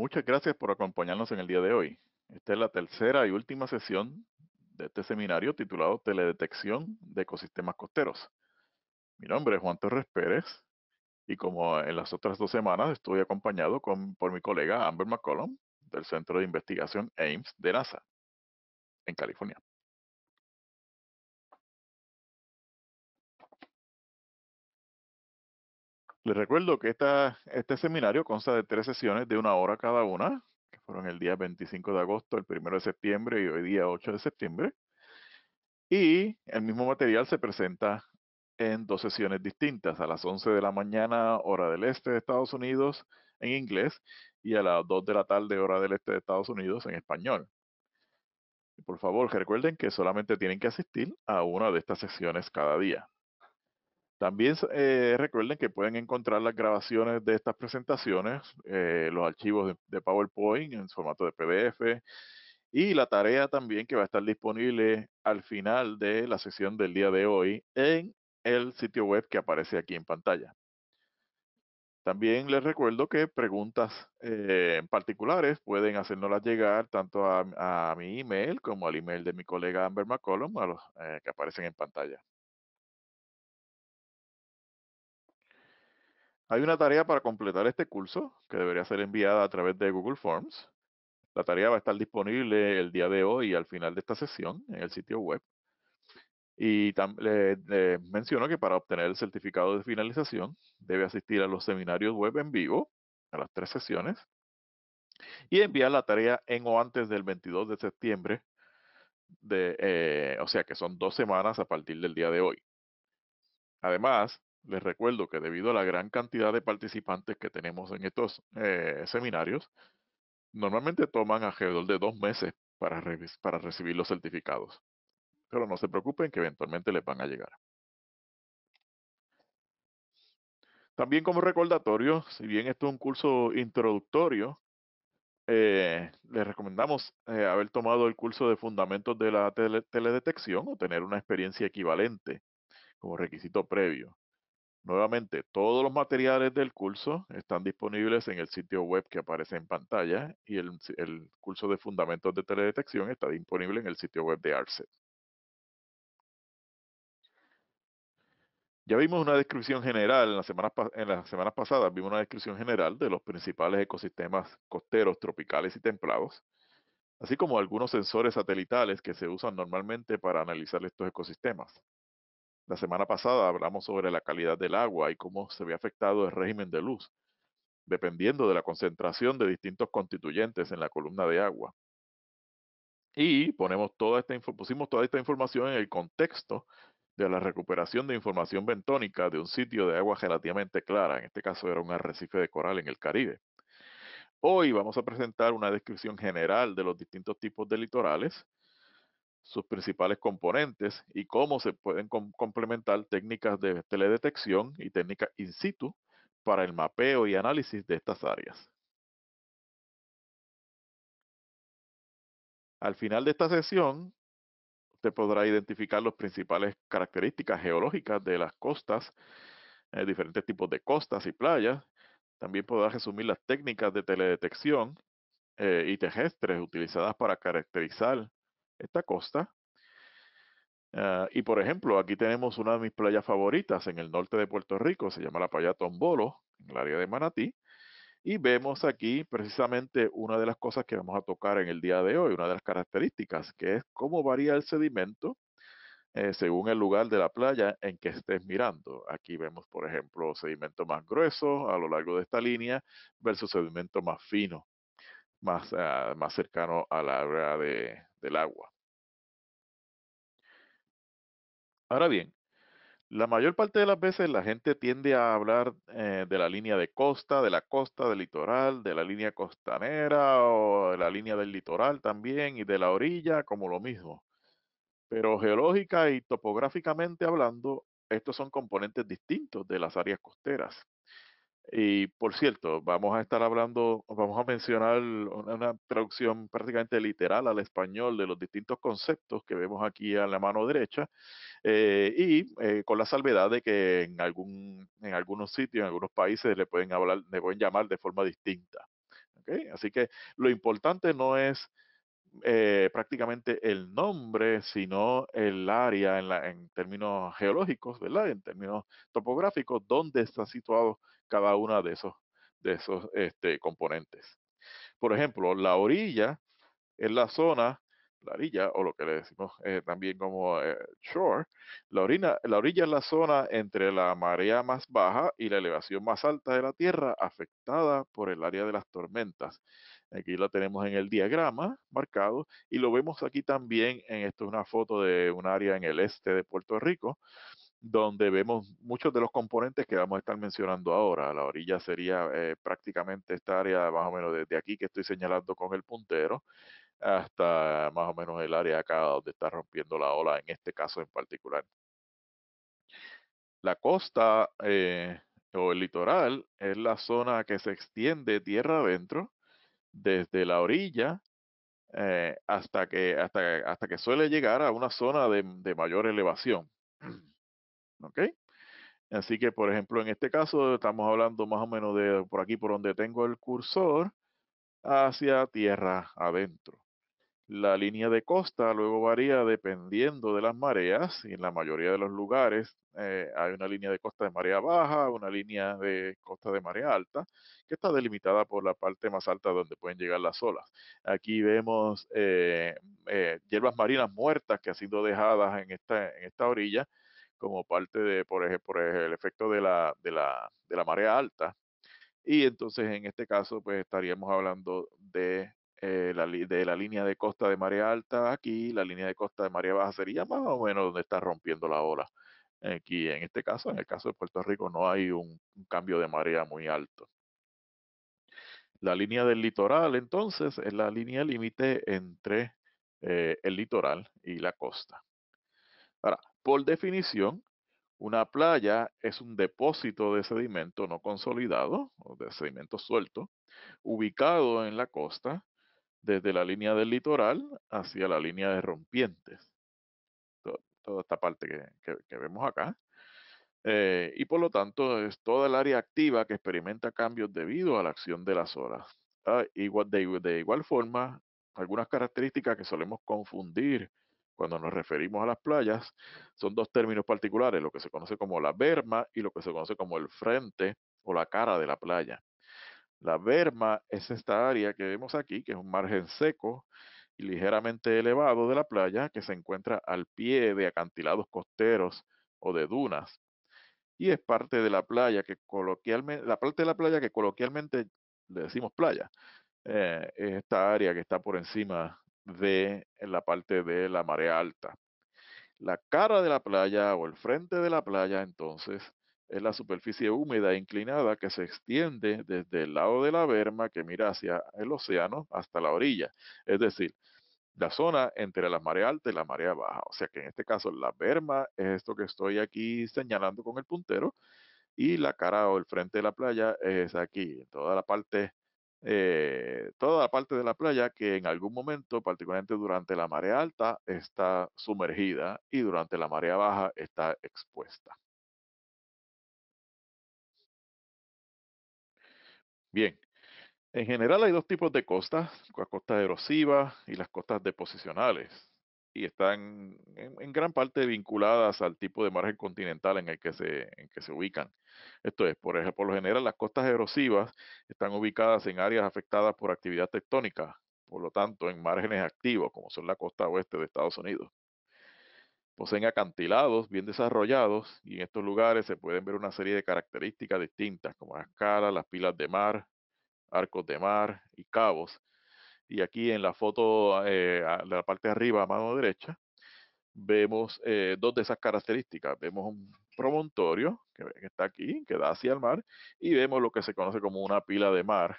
Muchas gracias por acompañarnos en el día de hoy. Esta es la tercera y última sesión de este seminario titulado Teledetección de Ecosistemas Costeros. Mi nombre es Juan Torres Pérez y como en las otras dos semanas estoy acompañado por mi colega Amber McCollum del Centro de Investigación Ames de NASA en California. Les recuerdo que este seminario consta de tres sesiones de una hora cada una, que fueron el día 25 de agosto, el 1 de septiembre y hoy día 8 de septiembre. Y el mismo material se presenta en dos sesiones distintas, a las 11 de la mañana, hora del este de Estados Unidos, en inglés, y a las 2 de la tarde, hora del este de Estados Unidos, en español. Por favor, recuerden que solamente tienen que asistir a una de estas sesiones cada día. También eh, recuerden que pueden encontrar las grabaciones de estas presentaciones, eh, los archivos de, PowerPoint en formato de PDF y la tarea también que va a estar disponible al final de la sesión del día de hoy en el sitio web que aparece aquí en pantalla. También les recuerdo que preguntas eh, particulares pueden hacérnoslas llegar tanto a, a, mi email como al email de mi colega Amber McCollum a los, que aparecen en pantalla. Hay una tarea para completar este curso que debería ser enviada a través de Google Forms. La tarea va a estar disponible el día de hoy y al final de esta sesión en el sitio web. Y también menciono que para obtener el certificado de finalización debe asistir a los seminarios web en vivo, a las tres sesiones, y enviar la tarea en o antes del 22 de septiembre, de, eh, o sea que son dos semanas a partir del día de hoy. Además, les recuerdo que debido a la gran cantidad de participantes que tenemos en estos eh, seminarios, normalmente toman alrededor de dos meses para, recibir los certificados. Pero no se preocupen que eventualmente les van a llegar. También como recordatorio, si bien esto es un curso introductorio, eh, les recomendamos eh, haber tomado el curso de fundamentos de la teledetección o tener una experiencia equivalente como requisito previo. Nuevamente, todos los materiales del curso están disponibles en el sitio web que aparece en pantalla y el, curso de fundamentos de teledetección está disponible en el sitio web de ARCET. Ya vimos una descripción general, en las semanas pasadas vimos una descripción general de los principales ecosistemas costeros, tropicales y templados, así como algunos sensores satelitales que se usan normalmente para analizar estos ecosistemas. La semana pasada hablamos sobre la calidad del agua y cómo se ve afectado el régimen de luz, dependiendo de la concentración de distintos constituyentes en la columna de agua. Y ponemos toda esta, pusimos toda esta información en el contexto de la recuperación de información bentónica de un sitio de agua relativamente clara, en este caso era un arrecife de coral en el Caribe. Hoy vamos a presentar una descripción general de los distintos tipos de litorales, sus principales componentes y cómo se pueden complementar técnicas de teledetección y técnicas in situ para el mapeo y análisis de estas áreas. Al final de esta sesión, usted podrá identificar las principales características geológicas de las costas, eh, diferentes tipos de costas y playas. También podrá resumir las técnicas de teledetección eh, y terrestres utilizadas para caracterizar esta costa. Ah, y por ejemplo, aquí tenemos una de mis playas favoritas en el norte de Puerto Rico, se llama la playa Tombolo, en el área de Manatí. Y vemos aquí precisamente una de las cosas que vamos a tocar en el día de hoy, una de las características, que es cómo varía el sedimento eh, según el lugar de la playa en que estés mirando. Aquí vemos, por ejemplo, sedimento más grueso a lo largo de esta línea versus sedimento más fino más, ah, más cercano a la área de, del agua. Ahora bien, la mayor parte de las veces la gente tiende a hablar eh, de la línea de costa, de la costa, del litoral, de la línea costanera o de la línea del litoral también y de la orilla como lo mismo. Pero geológica y topográficamente hablando, estos son componentes distintos de las áreas costeras. Y por cierto, vamos a estar hablando, vamos a mencionar una, traducción prácticamente literal al español de los distintos conceptos que vemos aquí a la mano derecha eh, y eh, con la salvedad de que en, algún, en algunos sitios, en algunos países le pueden hablar, le pueden llamar de forma distinta. Así que lo importante no es eh, prácticamente el nombre, sino el área en, términos geológicos, En términos topográficos, dónde está situado cada una de esos, de esos este, componentes. Por ejemplo, la orilla es la zona, la orilla, o lo que le decimos eh, también como eh, shore, la, orina, la orilla es la zona entre la marea más baja y la elevación más alta de la tierra afectada por el área de las tormentas. Aquí la tenemos en el diagrama marcado y lo vemos aquí también en esto es una foto de un área en el este de Puerto Rico donde vemos muchos de los componentes que vamos a estar mencionando ahora. La orilla sería eh, prácticamente esta área más o menos desde aquí que estoy señalando con el puntero hasta más o menos el área acá donde está rompiendo la ola en este caso en particular. La costa eh, o el litoral es la zona que se extiende tierra adentro desde la orilla eh, hasta, que, hasta, hasta, que suele llegar a una zona de, de, mayor elevación. ¿Ok? Así que, por ejemplo, en este caso estamos hablando más o menos de por aquí, por donde tengo el cursor, hacia tierra adentro. La línea de costa luego varía dependiendo de las mareas y en la mayoría de los lugares eh, hay una línea de costa de marea baja, una línea de costa de marea alta, que está delimitada por la parte más alta donde pueden llegar las olas. Aquí vemos eh, eh, hierbas marinas muertas que han sido dejadas en esta, en esta orilla como parte de, por ejemplo, el efecto de la, de la, de la marea alta. Y entonces en este caso pues estaríamos hablando de eh, de la línea de costa de marea alta aquí, la línea de costa de marea baja sería más o menos donde está rompiendo la ola. Aquí, en este caso, en el caso de Puerto Rico, no hay un, cambio de marea muy alto. La línea del litoral, entonces, es la línea límite entre eh, el litoral y la costa. Ahora, por definición, una playa es un depósito de sedimento no consolidado o de sedimento suelto, ubicado en la costa, desde la línea del litoral hacia la línea de rompientes. toda esta parte que, que, vemos acá. Eh, y por lo tanto, es toda el área activa que experimenta cambios debido a la acción de las olas. Ah, igual, de, de igual forma, algunas características que solemos confundir cuando nos referimos a las playas son dos términos particulares, lo que se conoce como la berma y lo que se conoce como el frente o la cara de la playa. La berma es esta área que vemos aquí, que es un margen seco y ligeramente elevado de la playa que se encuentra al pie de acantilados costeros o de dunas. Y es parte de la playa que coloquialmente, la parte de la playa que coloquialmente le decimos playa, eh, es esta área que está por encima de la parte de la marea alta. La cara de la playa o el frente de la playa entonces es la superficie húmeda e inclinada que se extiende desde el lado de la verma que mira hacia el océano hasta la orilla, es decir, la zona entre la marea alta y la marea baja. O sea que en este caso la verma es esto que estoy aquí señalando con el puntero y la cara o el frente de la playa es aquí, toda la parte eh, toda la parte de la playa que en algún momento, particularmente durante la marea alta, está sumergida y durante la marea baja está expuesta. Bien, en general hay dos tipos de costas, las costas erosivas y las costas deposicionales, y están en, gran parte vinculadas al tipo de margen continental en el que se, en que se ubican. Esto es, por, ejemplo, por lo general las costas erosivas están ubicadas en áreas afectadas por actividad tectónica, por lo tanto en márgenes activos, como son la costa oeste de Estados Unidos. Poseen acantilados bien desarrollados y en estos lugares se pueden ver una serie de características distintas como las caras, las pilas de mar, arcos de mar y cabos. Y aquí en la foto, de eh, la parte de arriba a mano derecha, vemos eh, dos de esas características. Vemos un promontorio que está aquí, que da hacia el mar, y vemos lo que se conoce como una pila de mar,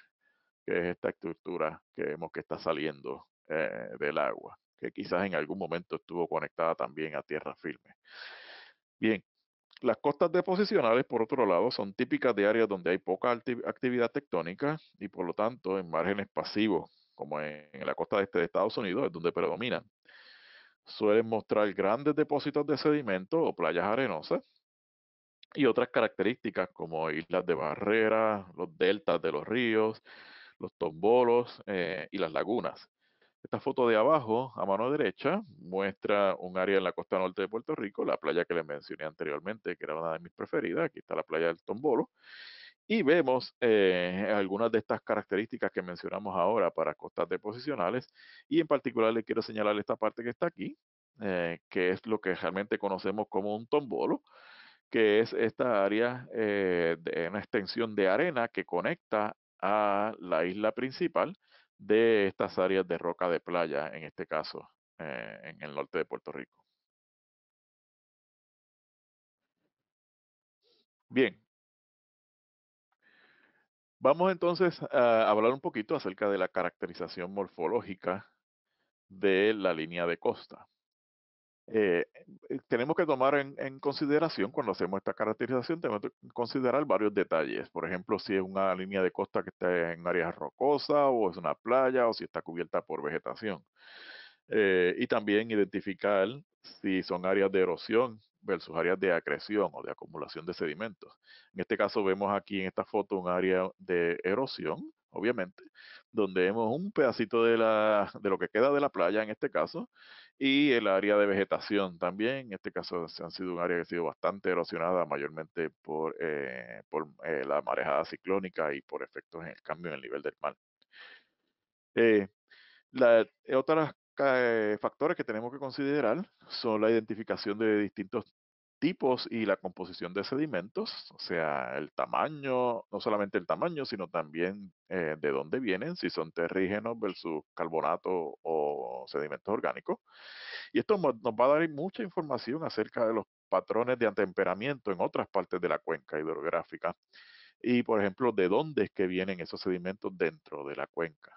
que es esta estructura que vemos que está saliendo eh, del agua que quizás en algún momento estuvo conectada también a tierra firme. Bien, las costas deposicionales, por otro lado, son típicas de áreas donde hay poca actividad tectónica y por lo tanto en márgenes pasivos, como en, la costa este de Estados Unidos, es donde predominan. Suelen mostrar grandes depósitos de sedimento o playas arenosas y otras características como islas de barrera, los deltas de los ríos, los tombolos eh, y las lagunas. Esta foto de abajo, a mano derecha, muestra un área en la costa norte de Puerto Rico, la playa que les mencioné anteriormente, que era una de mis preferidas. Aquí está la playa del Tombolo. Y vemos eh, algunas de estas características que mencionamos ahora para costas deposicionales. Y en particular les quiero señalar esta parte que está aquí, eh, que es lo que realmente conocemos como un tombolo que es esta área eh, de una extensión de arena que conecta a la isla principal de estas áreas de roca de playa, en este caso, eh, en el norte de Puerto Rico. Bien. Vamos entonces a hablar un poquito acerca de la caracterización morfológica de la línea de costa. Eh, eh, tenemos que tomar en, consideración, cuando hacemos esta caracterización, tenemos que considerar varios detalles. Por ejemplo, si es una línea de costa que está en áreas rocosas, o es una playa, o si está cubierta por vegetación. Eh, y también identificar si son áreas de erosión versus áreas de acreción o de acumulación de sedimentos. En este caso vemos aquí en esta foto un área de erosión obviamente, donde vemos un pedacito de, la, de lo que queda de la playa en este caso, y el área de vegetación también. En este caso han sido un área que ha sido bastante erosionada, mayormente por, eh, eh, la marejada ciclónica y por efectos en el cambio en el nivel del mar. Eh, eh otras factores que tenemos que considerar son la identificación de distintos tipos y la composición de sedimentos, o sea, el tamaño, no solamente el tamaño, sino también eh, de dónde vienen, si son terrígenos versus carbonato o sedimentos orgánicos. Y esto nos va a dar mucha información acerca de los patrones de atemperamiento en otras partes de la cuenca hidrográfica y, por ejemplo, de dónde es que vienen esos sedimentos dentro de la cuenca,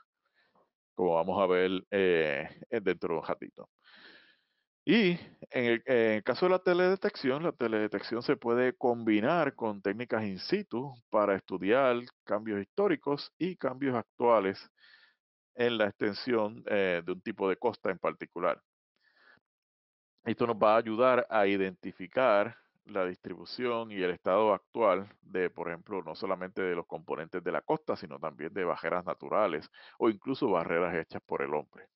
como vamos a ver eh, eh, dentro de un ratito. Y en el, caso de la teledetección, la teledetección se puede combinar con técnicas in situ para estudiar cambios históricos y cambios actuales en la extensión eh, de un tipo de costa en particular. Esto nos va a ayudar a identificar la distribución y el estado actual de, por ejemplo, no solamente de los componentes de la costa, sino también de barreras naturales o incluso barreras hechas por el hombre.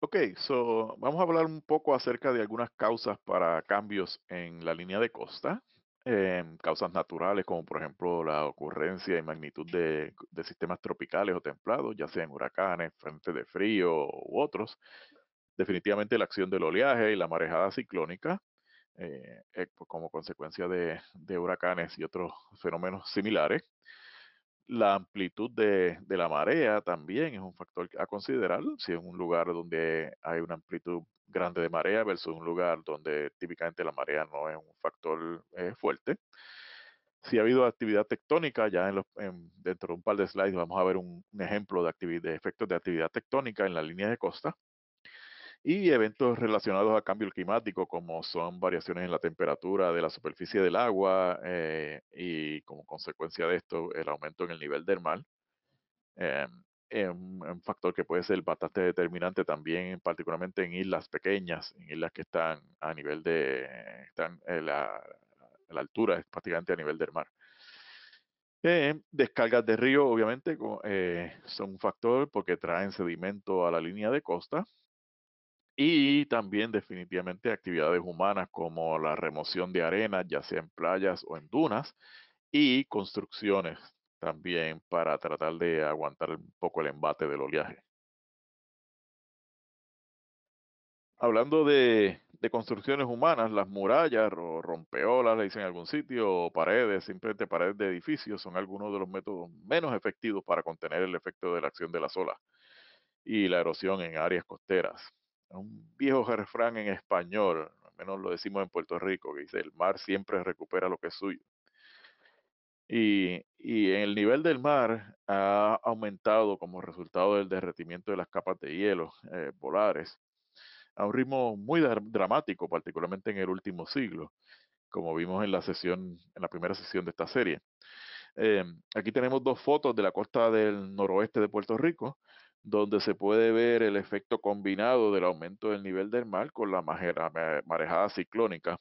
Ok, so vamos a hablar un poco acerca de algunas causas para cambios en la línea de costa, em, causas naturales como por ejemplo la ocurrencia y magnitud de, sistemas tropicales o templados, ya sean huracanes, frentes de frío u otros, definitivamente la acción del oleaje y la marejada ciclónica eh, eh, pues, como consecuencia de huracanes y otros fenómenos similares la amplitud de, de, la marea también es un factor a considerar. Si es un lugar donde hay una amplitud grande de marea versus un lugar donde típicamente la marea no es un factor eh, fuerte. Si ha habido actividad tectónica, ya en dentro de un par de slides vamos a ver un, ejemplo de, de efectos de actividad tectónica en la línea de costa y eventos relacionados a cambio climático, como son variaciones en la temperatura de la superficie del agua eh, y como consecuencia de esto el aumento en el nivel del mar. Eh, es un, factor que puede ser bastante determinante también, particularmente en islas pequeñas, en islas que están a nivel de, eh, están la, altura, es prácticamente a nivel del mar. descargas de río, obviamente, son un factor porque traen sedimento a la línea de costa y también definitivamente actividades humanas como la remoción de arena, ya sea en playas o en dunas, y construcciones también para tratar de aguantar un poco el embate del oleaje. Hablando de, construcciones humanas, las murallas o rompeolas, le dicen en algún sitio, o paredes, simplemente paredes de edificios, son algunos de los métodos menos efectivos para contener el efecto de la acción de la olas y la erosión en áreas costeras un viejo refrán en español, al menos lo decimos en Puerto Rico, que dice, el mar siempre recupera lo que es suyo. Y, el nivel del mar ha aumentado como resultado del derretimiento de las capas de hielo eh, polares a un ritmo muy dramático, particularmente en el último siglo, como vimos en la sesión, en la primera sesión de esta serie. Em, aquí tenemos dos fotos de la costa del noroeste de Puerto Rico, donde se puede ver el efecto combinado del aumento del nivel del mar con la marejada ciclónica,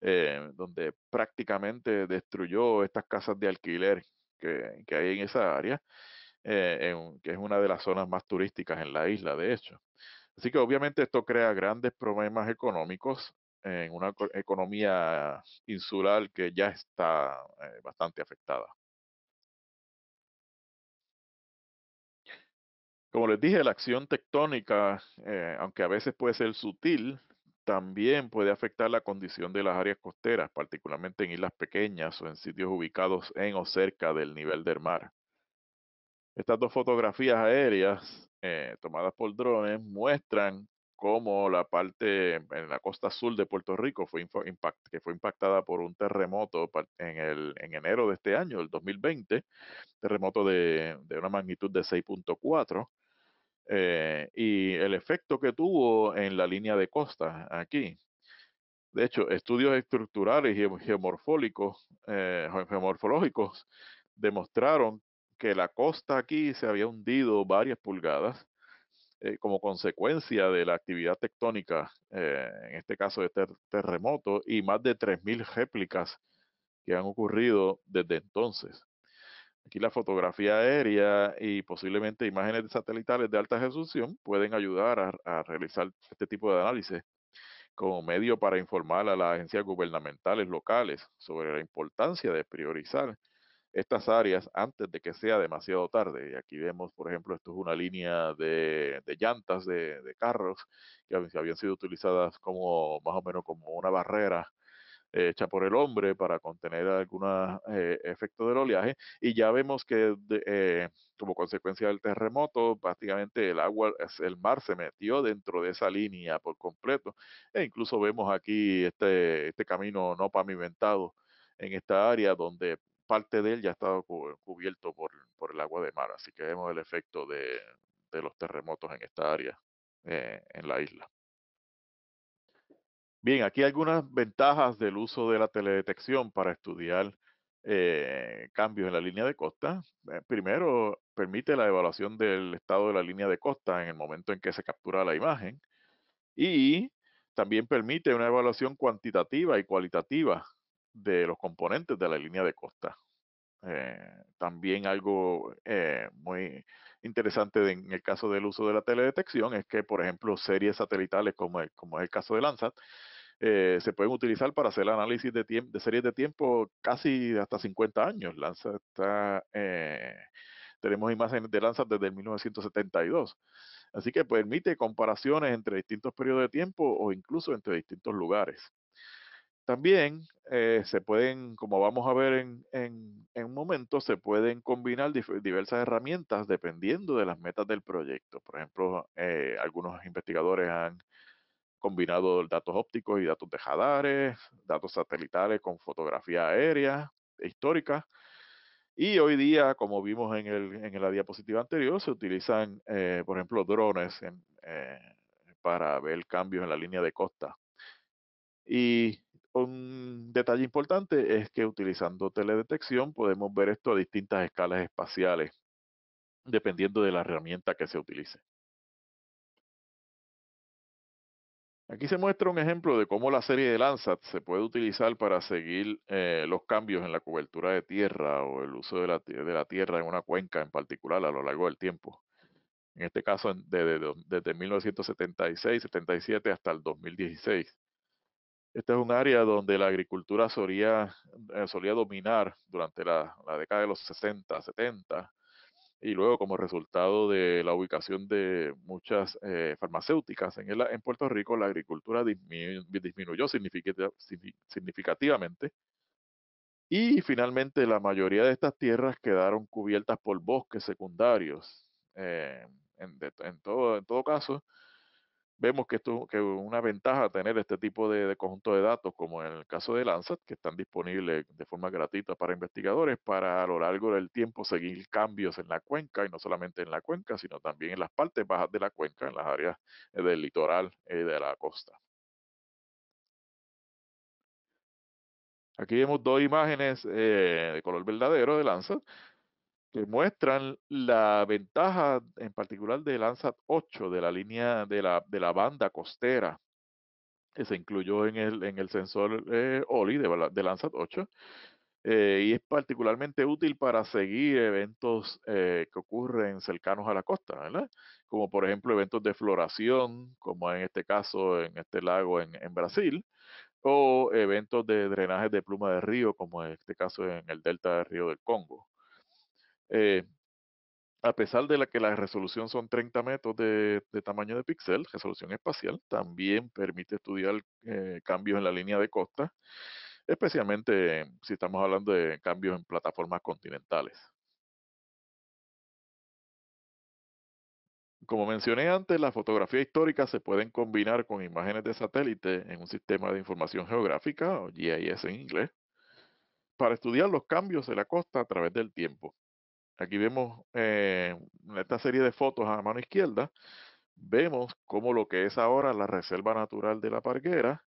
eh, donde prácticamente destruyó estas casas de alquiler que, hay en esa área, eh, que es una de las zonas más turísticas en la isla, de hecho. Así que obviamente esto crea grandes problemas económicos en una economía insular que ya está eh, bastante afectada. Como les dije, la acción tectónica, eh, aunque a veces puede ser sutil, también puede afectar la condición de las áreas costeras, particularmente en islas pequeñas o en sitios ubicados en o cerca del nivel del mar. Estas dos fotografías aéreas eh, tomadas por drones muestran cómo la parte en la costa sur de Puerto Rico fue fue impactada por un terremoto en, el, en enero de este año, el 2020, terremoto de, de una magnitud de 6.4 eh, y el efecto que tuvo en la línea de costa aquí. De hecho, estudios estructurales y geomorfólicos, eh, geomorfológicos demostraron que la costa aquí se había hundido varias pulgadas eh, como consecuencia de la actividad tectónica, en este caso de este terremoto, y más de 3.000 réplicas que han ocurrido desde entonces. Aquí la fotografía aérea y posiblemente imágenes satelitales de alta resolución pueden ayudar a, realizar este tipo de análisis como medio para informar a las agencias gubernamentales locales sobre la importancia de priorizar estas áreas antes de que sea demasiado tarde. Y aquí vemos, por ejemplo, esto es una línea de, llantas de, de, carros que habían sido utilizadas como más o menos como una barrera hecha por el hombre para contener algunos eh, efectos del oleaje. Y ya vemos que eh, como consecuencia del terremoto, prácticamente el agua, el mar se metió dentro de esa línea por completo. E incluso vemos aquí este, este camino no pavimentado en esta área donde parte de él ya estaba cubierto por, el agua de mar. Así que vemos el efecto de, los terremotos en esta área, eh, en la isla. Bien, aquí algunas ventajas del uso de la teledetección para estudiar eh, cambios en la línea de costa. Eh, primero, permite la evaluación del estado de la línea de costa en el momento en que se captura la imagen y también permite una evaluación cuantitativa y cualitativa de los componentes de la línea de costa. Eh, también algo muy interesante en el caso del uso de la teledetección es que, por ejemplo, series satelitales como, como es el caso de Landsat, eh, se pueden utilizar para hacer análisis de, de series de tiempo casi hasta 50 años. Lanza está, eh, tenemos imágenes de Lanza desde 1972. Así que permite comparaciones entre distintos periodos de tiempo o incluso entre distintos lugares. También eh, se pueden, como vamos a ver en, en, en un momento, se pueden combinar diversas herramientas dependiendo de las metas del proyecto. Por ejemplo, algunos investigadores han combinado datos ópticos y datos de radares, datos satelitales con fotografía aérea e histórica. Y hoy día, como vimos en, la diapositiva anterior, se utilizan, eh, por ejemplo, drones eh, para ver cambios en la línea de costa. Y un detalle importante es que utilizando teledetección podemos ver esto a distintas escalas espaciales, dependiendo de la herramienta que se utilice. Aquí se muestra un ejemplo de cómo la serie de Landsat se puede utilizar para seguir eh, los cambios en la cobertura de tierra o el uso de la, tierra en una cuenca en particular a lo largo del tiempo. En este caso, desde, 1976-77 hasta el 2016. Este es un área donde la agricultura solía, eh, solía dominar durante la, la década de los 60, 70, y luego como resultado de la ubicación de muchas eh, farmacéuticas en, en Puerto Rico, la agricultura disminuyó significativamente y finalmente la mayoría de estas tierras quedaron cubiertas por bosques secundarios. Eh, en, todo, en todo caso, vemos que esto que una ventaja tener este tipo de, de, conjunto de datos, como en el caso de Landsat, que están disponibles de forma gratuita para investigadores, para a lo largo del tiempo seguir cambios en la cuenca, y no solamente en la cuenca, sino también en las partes bajas de la cuenca, en las áreas eh, del litoral y eh, de la costa. Aquí vemos dos imágenes eh, de color verdadero de Landsat, que muestran la ventaja en particular de Landsat 8 de la línea de la, de la banda costera que se incluyó en el, en el sensor eh, OLI de, de, Landsat 8 eh, y es particularmente útil para seguir eventos eh, que ocurren cercanos a la costa, ¿verdad? Como por ejemplo eventos de floración, como en este caso en este lago en, en Brasil, o eventos de drenaje de pluma de río, como en este caso en el delta del río del Congo. Eh, a pesar de que la resolución son 30 metros de, tamaño de píxel, resolución espacial, también permite estudiar eh, cambios en la línea de costa, especialmente si estamos hablando de cambios en plataformas continentales. Como mencioné antes, la fotografía histórica se pueden combinar con imágenes de satélite en un sistema de información geográfica, o GIS en inglés, para estudiar los cambios de la costa a través del tiempo. Aquí vemos eh, en esta serie de fotos a la mano izquierda, vemos cómo lo que es ahora la Reserva Natural de la Parguera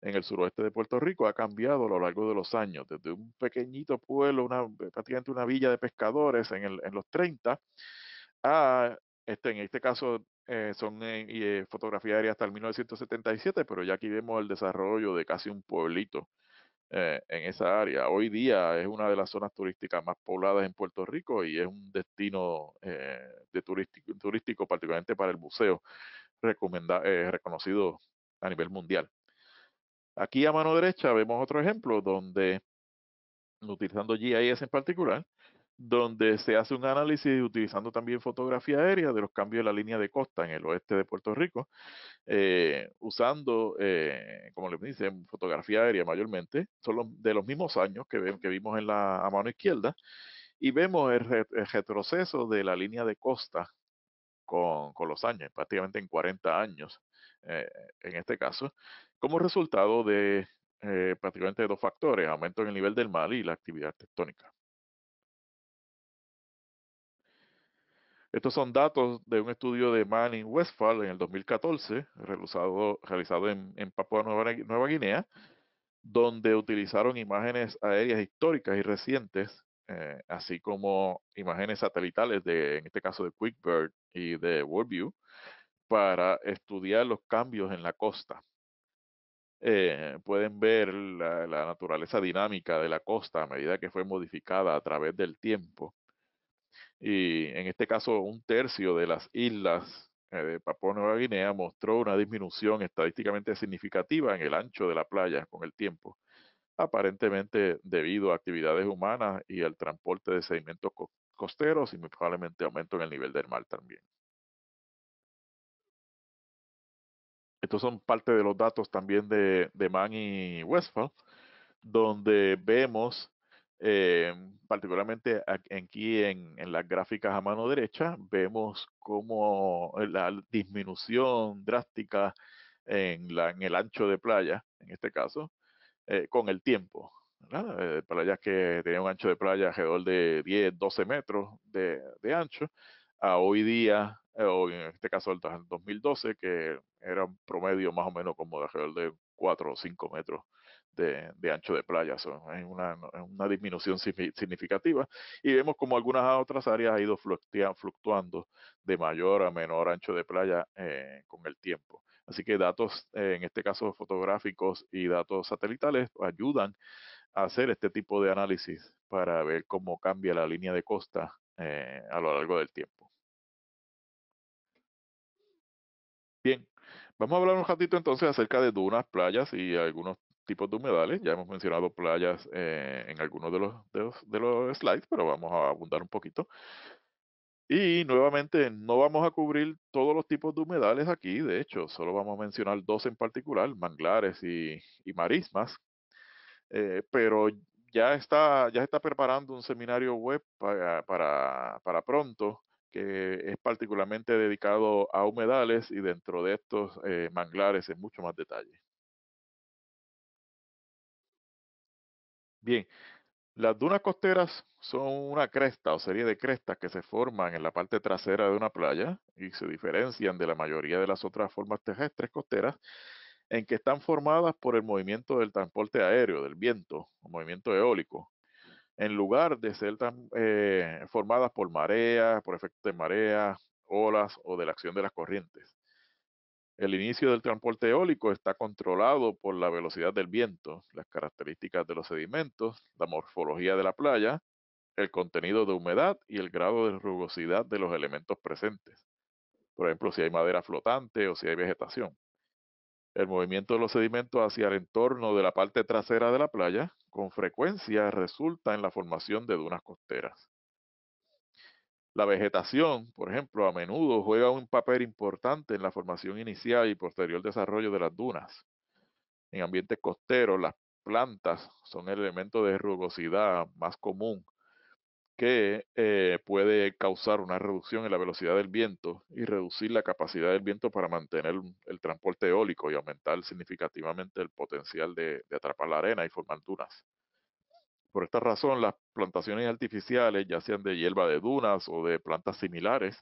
en el suroeste de Puerto Rico ha cambiado a lo largo de los años, desde un pequeñito pueblo, una, prácticamente una villa de pescadores en, el, en los 30, a, este, en este caso eh, son eh, eh fotografías aéreas hasta el 1977, pero ya aquí vemos el desarrollo de casi un pueblito eh, en esa área. Hoy día es una de las zonas turísticas más pobladas en Puerto Rico y es un destino eh, de turístico, particularmente para el buceo, eh, reconocido a nivel mundial. Aquí a mano derecha vemos otro ejemplo donde, utilizando GIS en particular, donde se hace un análisis utilizando también fotografía aérea de los cambios de la línea de costa en el oeste de Puerto Rico, eh, usando, eh, como les dice, fotografía aérea mayormente, son de los mismos años que, que vimos en la a mano izquierda, y vemos el, retroceso de la línea de costa con, los años, prácticamente en 40 años, eh, en este caso, como resultado de prácticamente dos factores, aumento en el nivel del mar y la actividad tectónica. Estos son datos de un estudio de Manning Westphal en el 2014, realizado, realizado en, Papua Nueva, Guinea, donde utilizaron imágenes aéreas históricas y recientes, eh, así como imágenes satelitales, de, en este caso de QuickBird y de WorldView, para estudiar los cambios en la costa. Eh, pueden ver la naturaleza dinámica de la costa a medida que fue modificada a través del tiempo y en este caso un tercio de las islas eh, de Papua Nueva Guinea mostró una disminución estadísticamente significativa en el ancho de la playa con el tiempo, aparentemente debido a actividades humanas y al transporte de sedimentos costeros y probablemente aumento en el nivel del mar también. Estos son parte de los datos también de, de Mann y Westphal, donde vemos eh, particularmente aquí en, las gráficas a mano derecha, vemos como eh, la disminución drástica en, la, en el ancho de playa, en este caso, eh, con el tiempo. playas que tenían un ancho de playa alrededor de 10, 12 metros de, ancho, a hoy día, o en este caso el 2012, que era un promedio más o menos como de alrededor de 4 o 5 metros de, ancho de playa. es una, una, disminución significativa. Y vemos como algunas otras áreas ha ido fluctuando de mayor a menor ancho de playa eh, con el tiempo. Así que datos, eh, en este caso fotográficos y datos satelitales, ayudan a hacer este tipo de análisis para ver cómo cambia la línea de costa eh, a lo largo del tiempo. Bien, vamos a hablar un ratito entonces acerca de dunas, playas y algunos tipos de humedales. Ya hemos mencionado playas eh, en algunos de los, de, los, slides, pero vamos a abundar un poquito. Y nuevamente, no vamos a cubrir todos los tipos de humedales aquí, de hecho, solo vamos a mencionar dos en particular, manglares y, marismas, eh, pero ya está, ya está preparando un seminario web para, pronto, que es particularmente dedicado a humedales y dentro de estos eh, manglares en mucho más detalle. Bien, las dunas costeras son una cresta o serie de crestas que se forman en la parte trasera de una playa y se diferencian de la mayoría de las otras formas terrestres costeras en que están formadas por el movimiento del transporte aéreo, del viento, movimiento eólico, en lugar de ser eh, formadas por mareas, por efectos de mareas, olas o de la acción de las corrientes. El inicio del transporte eólico está controlado por la velocidad del viento, las características de los sedimentos, la morfología de la playa, el contenido de humedad y el grado de rugosidad de los elementos presentes. Por ejemplo, si hay madera flotante o si hay vegetación. El movimiento de los sedimentos hacia el entorno de la parte trasera de la playa con frecuencia resulta en la formación de dunas costeras. La vegetación, por ejemplo, a menudo juega un papel importante en la formación inicial y posterior desarrollo de las dunas. En ambientes costeros, las plantas son el elemento de rugosidad más común que eh, puede causar una reducción en la velocidad del viento y reducir la capacidad del viento para mantener el transporte eólico y aumentar significativamente el potencial de atrapar la arena y formar dunas. Por esta razón, las plantaciones artificiales, ya sean de hierba de dunas o de plantas similares,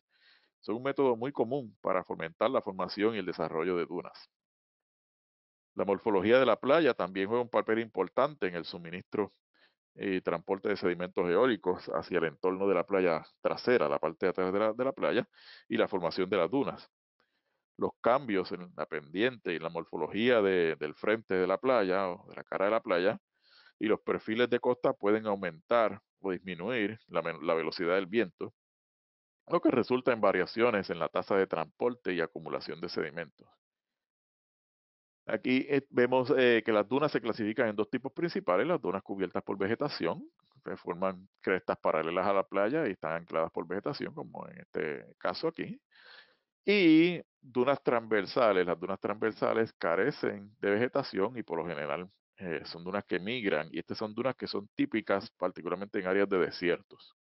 son un método muy común para fomentar la formación y el desarrollo de dunas. La morfología de la playa también juega un papel importante en el suministro y transporte de sedimentos eólicos hacia el entorno de la playa trasera, la parte de atrás de la, playa, y la formación de las dunas. Los cambios en la pendiente y la morfología del frente de la playa o de la cara de la playa y los perfiles de costa pueden aumentar o disminuir la, velocidad del viento, lo que resulta en variaciones en la tasa de transporte y acumulación de sedimentos. Aquí eh, vemos eh, que las dunas se clasifican en dos tipos principales, las dunas cubiertas por vegetación, que forman crestas paralelas a la playa y están ancladas por vegetación, como en este caso aquí, y dunas transversales. Las dunas transversales carecen de vegetación y por lo general eh, son dunas que migran y estas son dunas que son típicas particularmente en áreas de desiertos.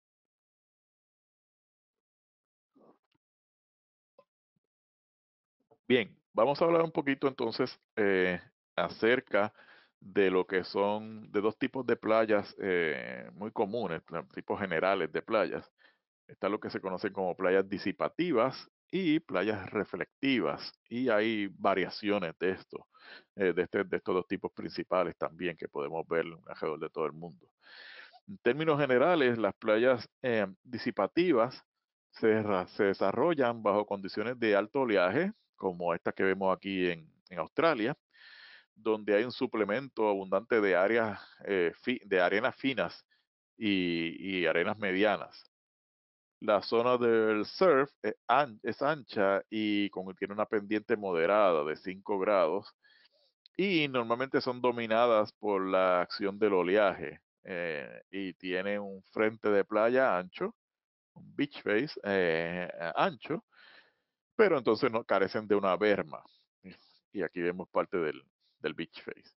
Bien, vamos a hablar un poquito entonces eh, acerca de lo que son de dos tipos de playas eh, muy comunes, tipos generales de playas. Está lo que se conocen como playas disipativas y playas reflectivas. Y hay variaciones de esto, eh, este, de, estos dos tipos principales también que podemos ver alrededor de todo el mundo. En términos generales, las playas eh, disipativas se, se, desarrollan bajo condiciones de alto oleaje, como estas que vemos aquí en, Australia, donde hay un suplemento abundante de áreas eh, de arenas finas y, arenas medianas. La zona del surf e es, ancha y tiene una pendiente moderada de 5 grados y normalmente son dominadas por la acción del oleaje eh, y tiene un frente de playa ancho, un beach face eh, ancho, pero entonces no, carecen de una berma. Y aquí vemos parte del beach face.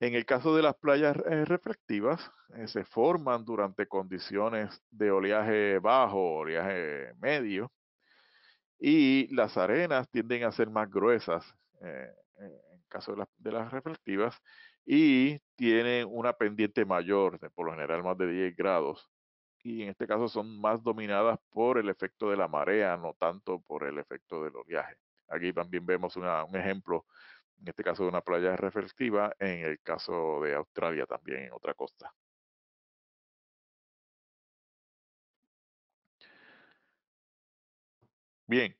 En el caso de las playas eh, reflectivas, eh, se forman durante condiciones de oleaje bajo, oleaje medio, y las arenas tienden a ser más gruesas eh, en caso de, las reflectivas y tienen una pendiente mayor, por lo general más de 10 grados, y en este caso son más dominadas por el efecto de la marea, no tanto por el efecto del oleaje. Aquí también vemos un ejemplo en este caso de una playa reflectiva, en el caso de Australia también, en otra costa. Bien,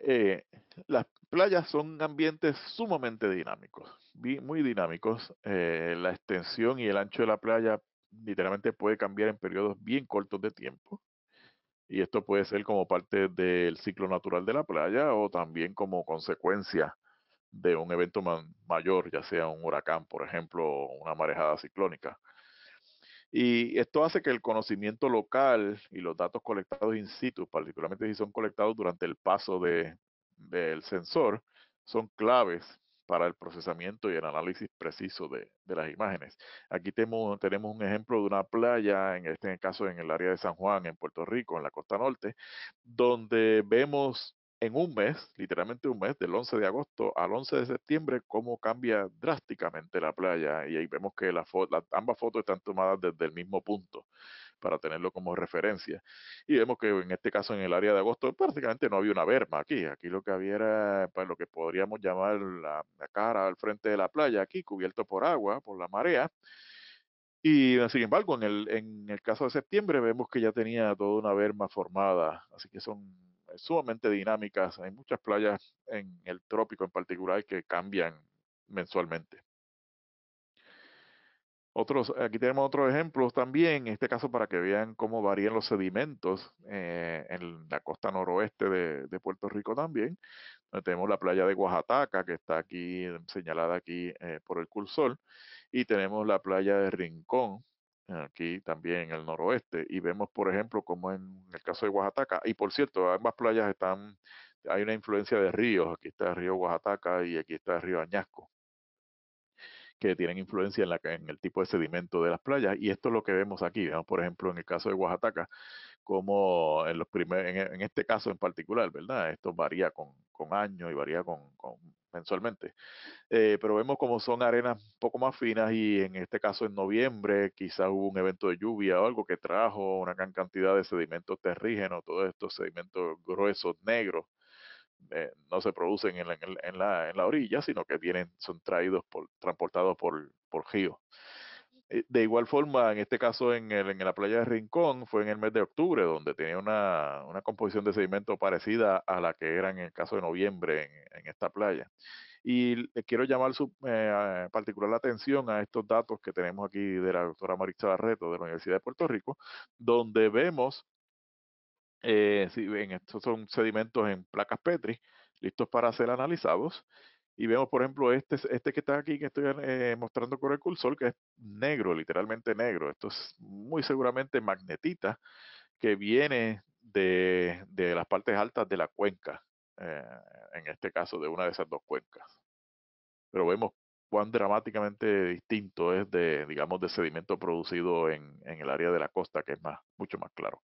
eh, las playas son ambientes sumamente dinámicos, muy dinámicos. Eh, la extensión y el ancho de la playa literalmente puede cambiar en periodos bien cortos de tiempo. Y esto puede ser como parte del ciclo natural de la playa o también como consecuencia de un evento mayor, ya sea un huracán, por ejemplo, una marejada ciclónica. Y esto hace que el conocimiento local y los datos colectados in situ, particularmente si son colectados durante el paso de, del sensor, son claves para el procesamiento y el análisis preciso de, las imágenes. Aquí tenemos, un ejemplo de una playa, en este caso en el área de San Juan, en Puerto Rico, en la costa norte, donde vemos en un mes, literalmente un mes, del 11 de agosto al 11 de septiembre, cómo cambia drásticamente la playa. Y ahí vemos que la ambas fotos están tomadas desde el mismo punto para tenerlo como referencia. Y vemos que en este caso en el área de agosto prácticamente no había una verma aquí. Aquí lo que había era pues, lo que podríamos llamar la, cara al frente de la playa, aquí cubierto por agua, por la marea. Y sin embargo, en el, en el caso de septiembre vemos que ya tenía toda una verma formada. Así que son eh, sumamente dinámicas. Hay muchas playas en el trópico en particular que cambian mensualmente. Otros, aquí tenemos otros ejemplos también, en este caso para que vean cómo varían los sedimentos eh, en la costa noroeste de, Puerto Rico también. tenemos la playa de Oaxaca, que está aquí señalada aquí eh, por el cursor, y tenemos la playa de Rincón, aquí también en el noroeste. Y vemos, por ejemplo, como en el caso de Oaxaca, y por cierto, ambas playas están, hay una influencia de ríos, aquí está el río Oaxaca y aquí está el río Añasco, que tienen influencia en, la, en el tipo de sedimento de las playas, y esto es lo que vemos aquí, vemos, por ejemplo, en el caso de Oaxaca, como en, los primer, en, este caso en particular, ¿verdad? Esto varía con, con años y varía con mensualmente. Eh, pero vemos como son arenas un poco más finas y en este caso en noviembre quizás hubo un evento de lluvia o algo que trajo una gran cantidad de sedimentos terrígenos, todos estos sedimentos gruesos, negros, eh, no se producen en la, en, la, en la, orilla, sino que vienen, son traídos por, transportados por, por ríos. Eh, de igual forma, en este caso en, el, en la playa de Rincón, fue en el mes de octubre, donde tenía una, una, composición de sedimento parecida a la que era en el caso de noviembre en, esta playa. Y quiero llamar su, eh, particular atención a estos datos que tenemos aquí de la doctora Maritza Barreto de la Universidad de Puerto Rico, donde vemos, eh, si ven, estos son sedimentos en placas Petri, listos para ser analizados y vemos, por ejemplo, este, este que está aquí, que estoy eh, mostrando con el cursor, que es negro, literalmente negro. Esto es muy seguramente magnetita que viene de, las partes altas de la cuenca, eh, en este caso de una de esas dos cuencas. Pero vemos cuán dramáticamente distinto es de, digamos, de sedimento producido en, en el área de la costa, que es más, mucho más claro.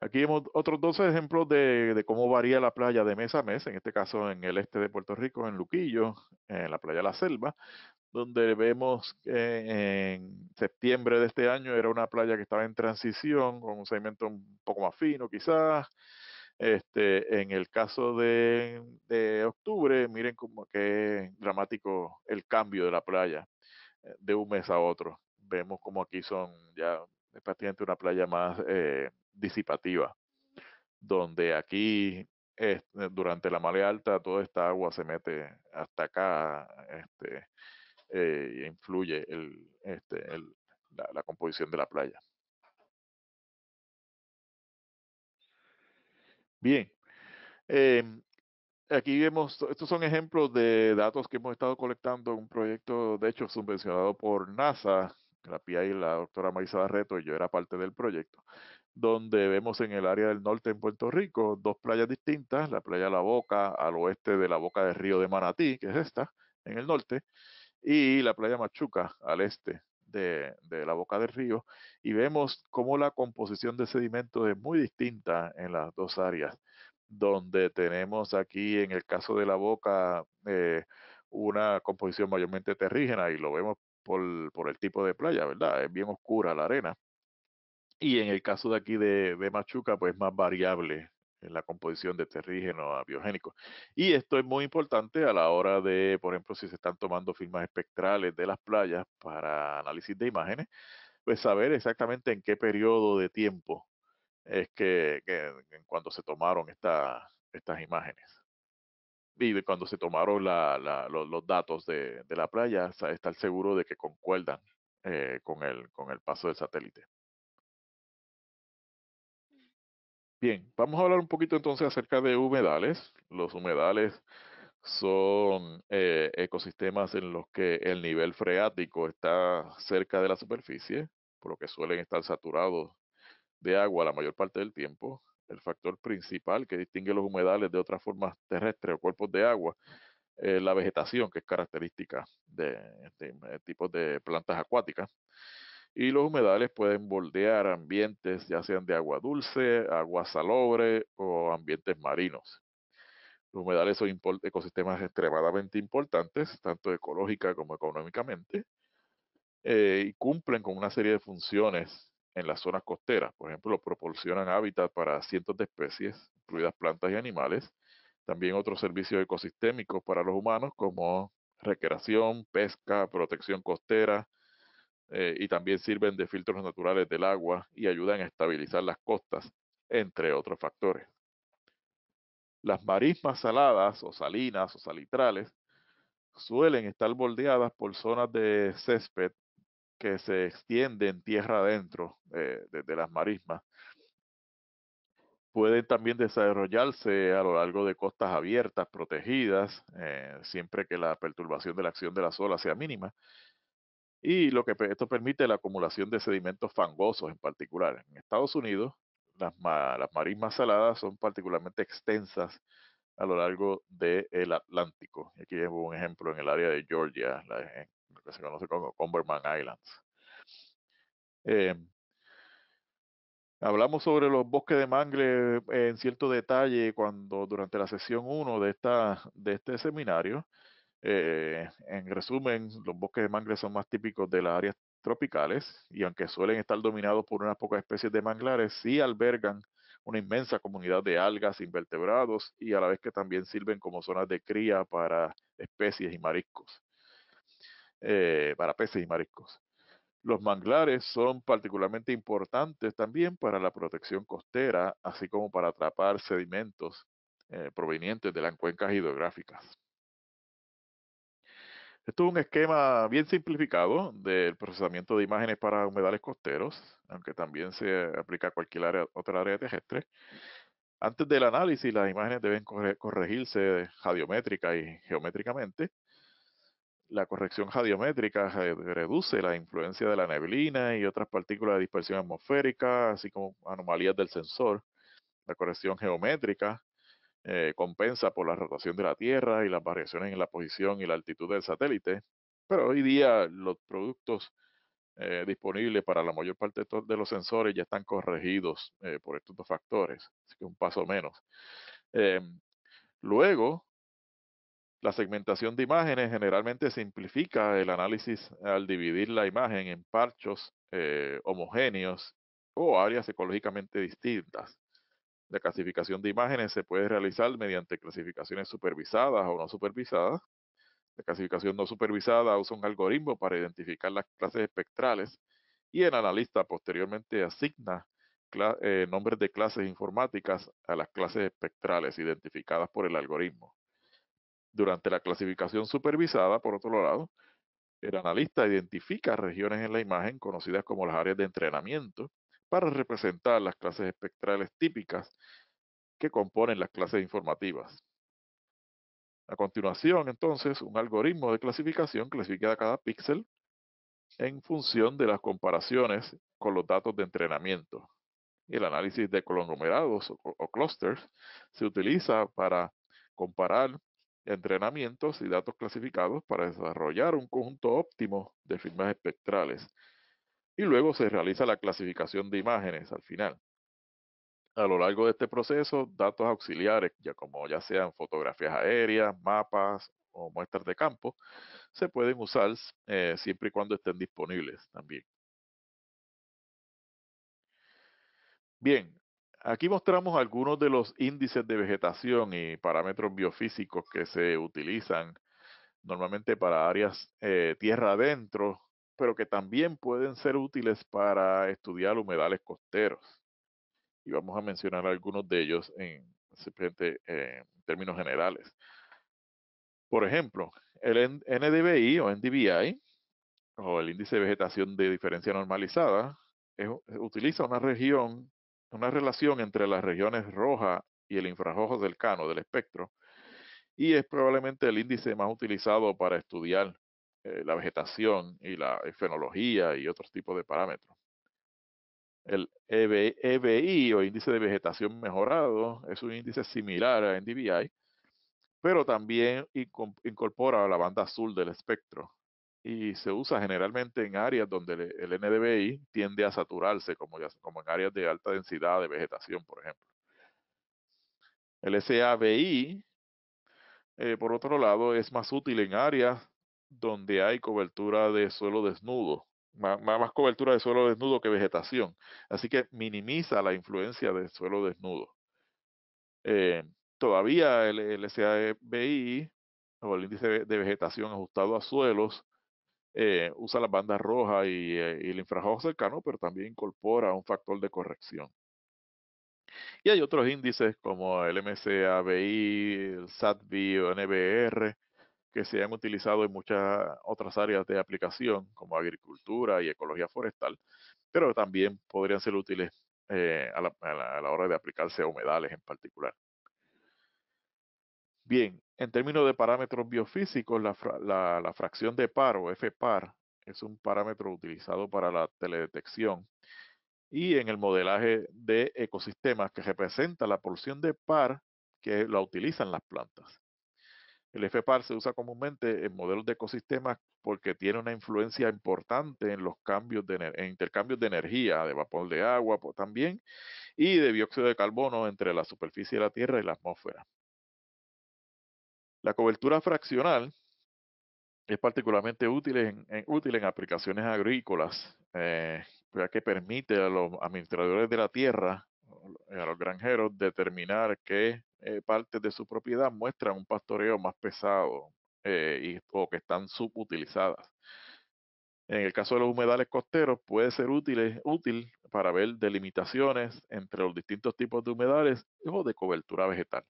Aquí vemos otros dos ejemplos de, cómo varía la playa de mes a mes, en este caso en el este de Puerto Rico, en Luquillo, en la playa La Selva, donde vemos que en septiembre de este año era una playa que estaba en transición, con un segmento un poco más fino quizás. Este, en el caso de, octubre, miren cómo que es dramático el cambio de la playa eh, de un mes a otro. Vemos como aquí son ya prácticamente una playa más eh, disipativa, donde aquí eh, durante la marea alta toda esta agua se mete hasta acá este, eh, influye el, este, el, la, composición de la playa. Bien. Em, aquí vemos, estos son ejemplos de datos que hemos estado colectando en un proyecto, de hecho, subvencionado por NASA, la PIA y la doctora Marisa Barreto, y yo era parte del proyecto donde vemos en el área del norte en Puerto Rico dos playas distintas, la playa La Boca al oeste de la boca del río de Manatí, que es esta, en el norte, y la playa Machuca al este de, de, la boca del río, y vemos cómo la composición de sedimentos es muy distinta en las dos áreas, donde tenemos aquí en el caso de la boca eh, una composición mayormente terrígena, y lo vemos por, por el tipo de playa, ¿verdad? Es bien oscura la arena y en el caso de aquí de, Machuca, pues es más variable en la composición de terrígeno a biogénico. Y esto es muy importante a la hora de, por ejemplo, si se están tomando firmas espectrales de las playas para análisis de imágenes, pues saber exactamente en qué periodo de tiempo es que, cuando se tomaron estas imágenes. Y cuando se tomaron los, datos de, la playa, estar seguro de que concuerdan eh, con, el, con el paso del satélite. Bien, vamos a hablar un poquito entonces acerca de humedales. Los humedales son eh, ecosistemas en los que el nivel freático está cerca de la superficie, por lo que suelen estar saturados de agua la mayor parte del tiempo. El factor principal que distingue los humedales de otras formas terrestres o cuerpos de agua es la vegetación, que es característica de, este tipo eh, tipos de plantas acuáticas y los humedales pueden bordear ambientes ya sean de agua dulce, agua salobre o ambientes marinos. Los humedales son ecosistemas extremadamente importantes, tanto ecológica como económicamente, eh, y cumplen con una serie de funciones en las zonas costeras. Por ejemplo, proporcionan hábitat para cientos de especies, incluidas plantas y animales. También otros servicios ecosistémicos para los humanos, como recreación, pesca, protección costera, eh, y también sirven de filtros naturales del agua y ayudan a estabilizar las costas, entre otros factores. Las marismas saladas o salinas o salitrales suelen estar bordeadas por zonas de césped que se extienden tierra adentro eh, de, las marismas. Pueden también desarrollarse a lo largo de costas abiertas, protegidas, eh, siempre que la perturbación de la acción de la olas sea mínima, y lo que esto permite la acumulación de sedimentos fangosos en particular. En Estados Unidos, las, las marismas saladas son particularmente extensas a lo largo del Atlántico. Aquí es un ejemplo en el área de Georgia, eh, lo que se conoce como Cumberman Islands. Em, hablamos sobre los bosques de mangle eh, en cierto detalle cuando durante la sesión 1 de, esta, de este seminario, eh, en resumen, los bosques de mangles son más típicos de las áreas tropicales y aunque suelen estar dominados por unas pocas especies de manglares, sí albergan una inmensa comunidad de algas, invertebrados y a la vez que también sirven como zonas de cría para especies y mariscos, eh, para peces y mariscos. Los manglares son particularmente importantes también para la protección costera, así como para atrapar sedimentos eh, provenientes de las cuencas hidrográficas. Esto es un esquema bien simplificado del procesamiento de imágenes para humedales costeros, aunque también se aplica a cualquier área, otra área terrestre. Antes del análisis, las imágenes deben corregirse radiométrica y geométricamente. La corrección radiométrica reduce la influencia de la neblina y otras partículas de dispersión atmosférica, así como anomalías del sensor. La corrección geométrica eh, compensa por la rotación de la Tierra y las variaciones en la posición y la altitud del satélite, pero hoy día los productos eh, disponibles para la mayor parte de los sensores ya están corregidos eh, por estos dos factores, así que un paso menos. luego, la segmentación de imágenes generalmente simplifica el análisis al dividir la imagen en parchos homogéneos o áreas ecológicamente distintas. La clasificación de imágenes se puede realizar mediante clasificaciones supervisadas o no supervisadas. La clasificación no supervisada usa un algoritmo para identificar las clases espectrales y el analista posteriormente asigna eh, nombres de clases informáticas a las clases espectrales identificadas por el algoritmo. Durante la clasificación supervisada, por otro lado, el analista identifica regiones en la imagen conocidas como las áreas de entrenamiento para representar las clases espectrales típicas que componen las clases informativas. A continuación, entonces, un algoritmo de clasificación clasifica cada píxel en función de las comparaciones con los datos de entrenamiento. El análisis de conglomerados o, o clusters se utiliza para comparar entrenamientos y datos clasificados para desarrollar un conjunto óptimo de firmas espectrales y luego se realiza la clasificación de imágenes al final. A lo largo de este proceso, datos auxiliares, ya como ya sean fotografías aéreas, mapas o muestras de campo, se pueden usar eh, siempre y cuando estén disponibles también. Bien, aquí mostramos algunos de los índices de vegetación y parámetros biofísicos que se utilizan normalmente para áreas eh, tierra adentro pero que también pueden ser útiles para estudiar humedales costeros. Y vamos a mencionar algunos de ellos en, eh, términos generales. Por ejemplo, el NDVI o NDVI, o el índice de vegetación de diferencia normalizada, utiliza una región, una relación entre las regiones roja y el infrarrojo del cano del espectro, y es probablemente el índice más utilizado para estudiar eh, la vegetación y la fenología y otros tipos de parámetros. El EBI e o índice de vegetación mejorado es un índice similar a NDVI, pero también incorpora la banda azul del espectro y se usa generalmente en áreas donde el NDVI tiende a saturarse, como, en áreas de alta densidad de vegetación, por ejemplo. El SABI, eh, por otro lado, es más útil en áreas donde hay cobertura de suelo desnudo, más, cobertura de suelo desnudo que vegetación. Así que minimiza la influencia del suelo desnudo. Eh, todavía el, SABI, o el índice de vegetación ajustado a suelos, eh, usa las bandas rojas eh, y, el infrarrojo cercano, pero también incorpora un factor de corrección. Y hay otros índices como el MCABI, el SATBI o NBR, que se han utilizado en muchas otras áreas de aplicación, como agricultura y ecología forestal, pero también podrían ser útiles eh, a, la, hora de aplicarse a humedales en particular. Bien, en términos de parámetros biofísicos, la, la, fracción de par o F-par es un parámetro utilizado para la teledetección y en el modelaje de ecosistemas que representa la porción de par que la utilizan las plantas. El FPAR se usa comúnmente en modelos de ecosistemas porque tiene una influencia importante en los cambios de intercambios de energía, de vapor de agua pues, también, y de dióxido de carbono entre la superficie de la Tierra y la atmósfera. La cobertura fraccional es particularmente útil en, aplicaciones agrícolas, eh, ya que permite a los administradores de la tierra a los granjeros determinar qué parte eh, partes de su propiedad muestran un pastoreo más pesado eh, y, o que están subutilizadas. En el caso de los humedales costeros puede ser útil, útil para ver delimitaciones entre los distintos tipos de humedales o de cobertura vegetal.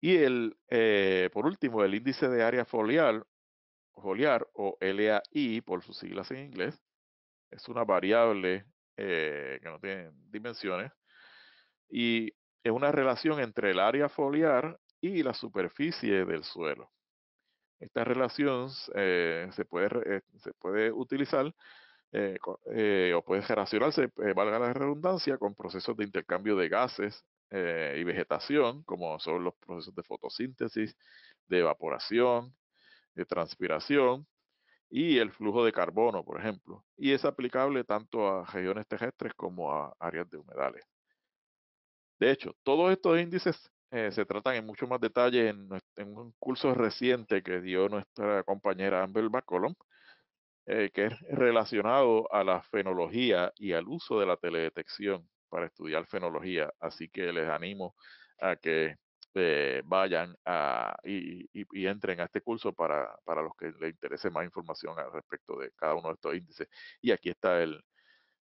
Y el, eh, por último, el índice de área foliar, foliar o LAI por sus siglas en inglés, es una variable eh, que no tienen dimensiones, y es una relación entre el área foliar y la superficie del suelo. Esta relación eh, se, puede, eh, se puede utilizar o puede relacionarse, valga la redundancia, con procesos de intercambio de gases y vegetación, como son los procesos de fotosíntesis, de evaporación, de transpiración, y el flujo de carbono, por ejemplo, y es aplicable tanto a regiones terrestres como a áreas de humedales. De hecho, todos estos índices eh, se tratan en mucho más detalle en, un curso reciente que dio nuestra compañera Amber Bacolom, eh, que es relacionado a la fenología y al uso de la teledetección para estudiar fenología. Así que les animo a que este, vayan y, entren a este curso para, para los que les interese más información al respecto de cada uno de estos índices. Y aquí está el,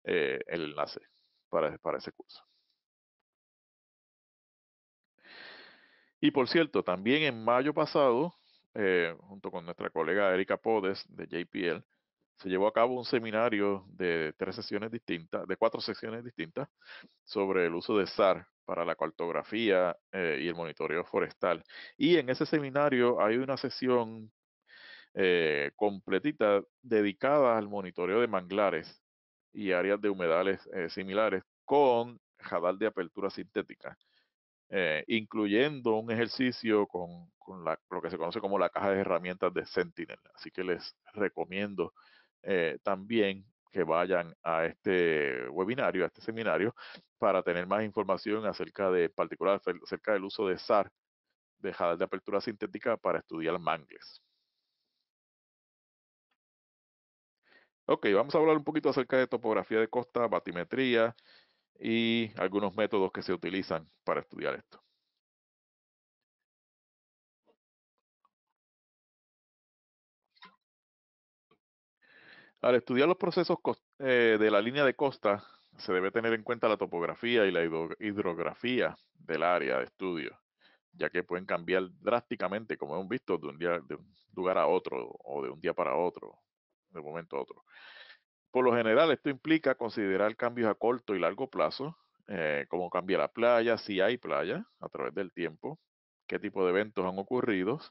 eh, el enlace para, para ese curso. Y por cierto, también en mayo pasado, eh, junto con nuestra colega Erika Podes de JPL, se llevó a cabo un seminario de tres sesiones distintas, de cuatro sesiones distintas, sobre el uso de SAR para la cartografía eh, y el monitoreo forestal. Y en ese seminario hay una sesión eh, completita dedicada al monitoreo de manglares y áreas de humedales eh, similares con jadal de apertura sintética, incluyendo un ejercicio con, lo que se conoce como la caja de herramientas de Sentinel. Así que les recomiendo también que vayan a este webinario, a este seminario, para tener más información acerca de, particular, acerca del uso de SAR, de jadal de apertura sintética para estudiar mangles. Ok, vamos a hablar un poquito acerca de topografía de costa, batimetría y algunos métodos que se utilizan para estudiar esto. Al estudiar los procesos eh, de la línea de costa, se debe tener en cuenta la topografía y la hidrografía del área de estudio, ya que pueden cambiar drásticamente, como hemos visto, de un, día, de un lugar a otro o de un día para otro, de un momento a otro. Por lo general, esto implica considerar cambios a corto y largo plazo, como eh, cómo cambia la playa, si hay playa a través del tiempo, qué tipo de eventos han ocurrido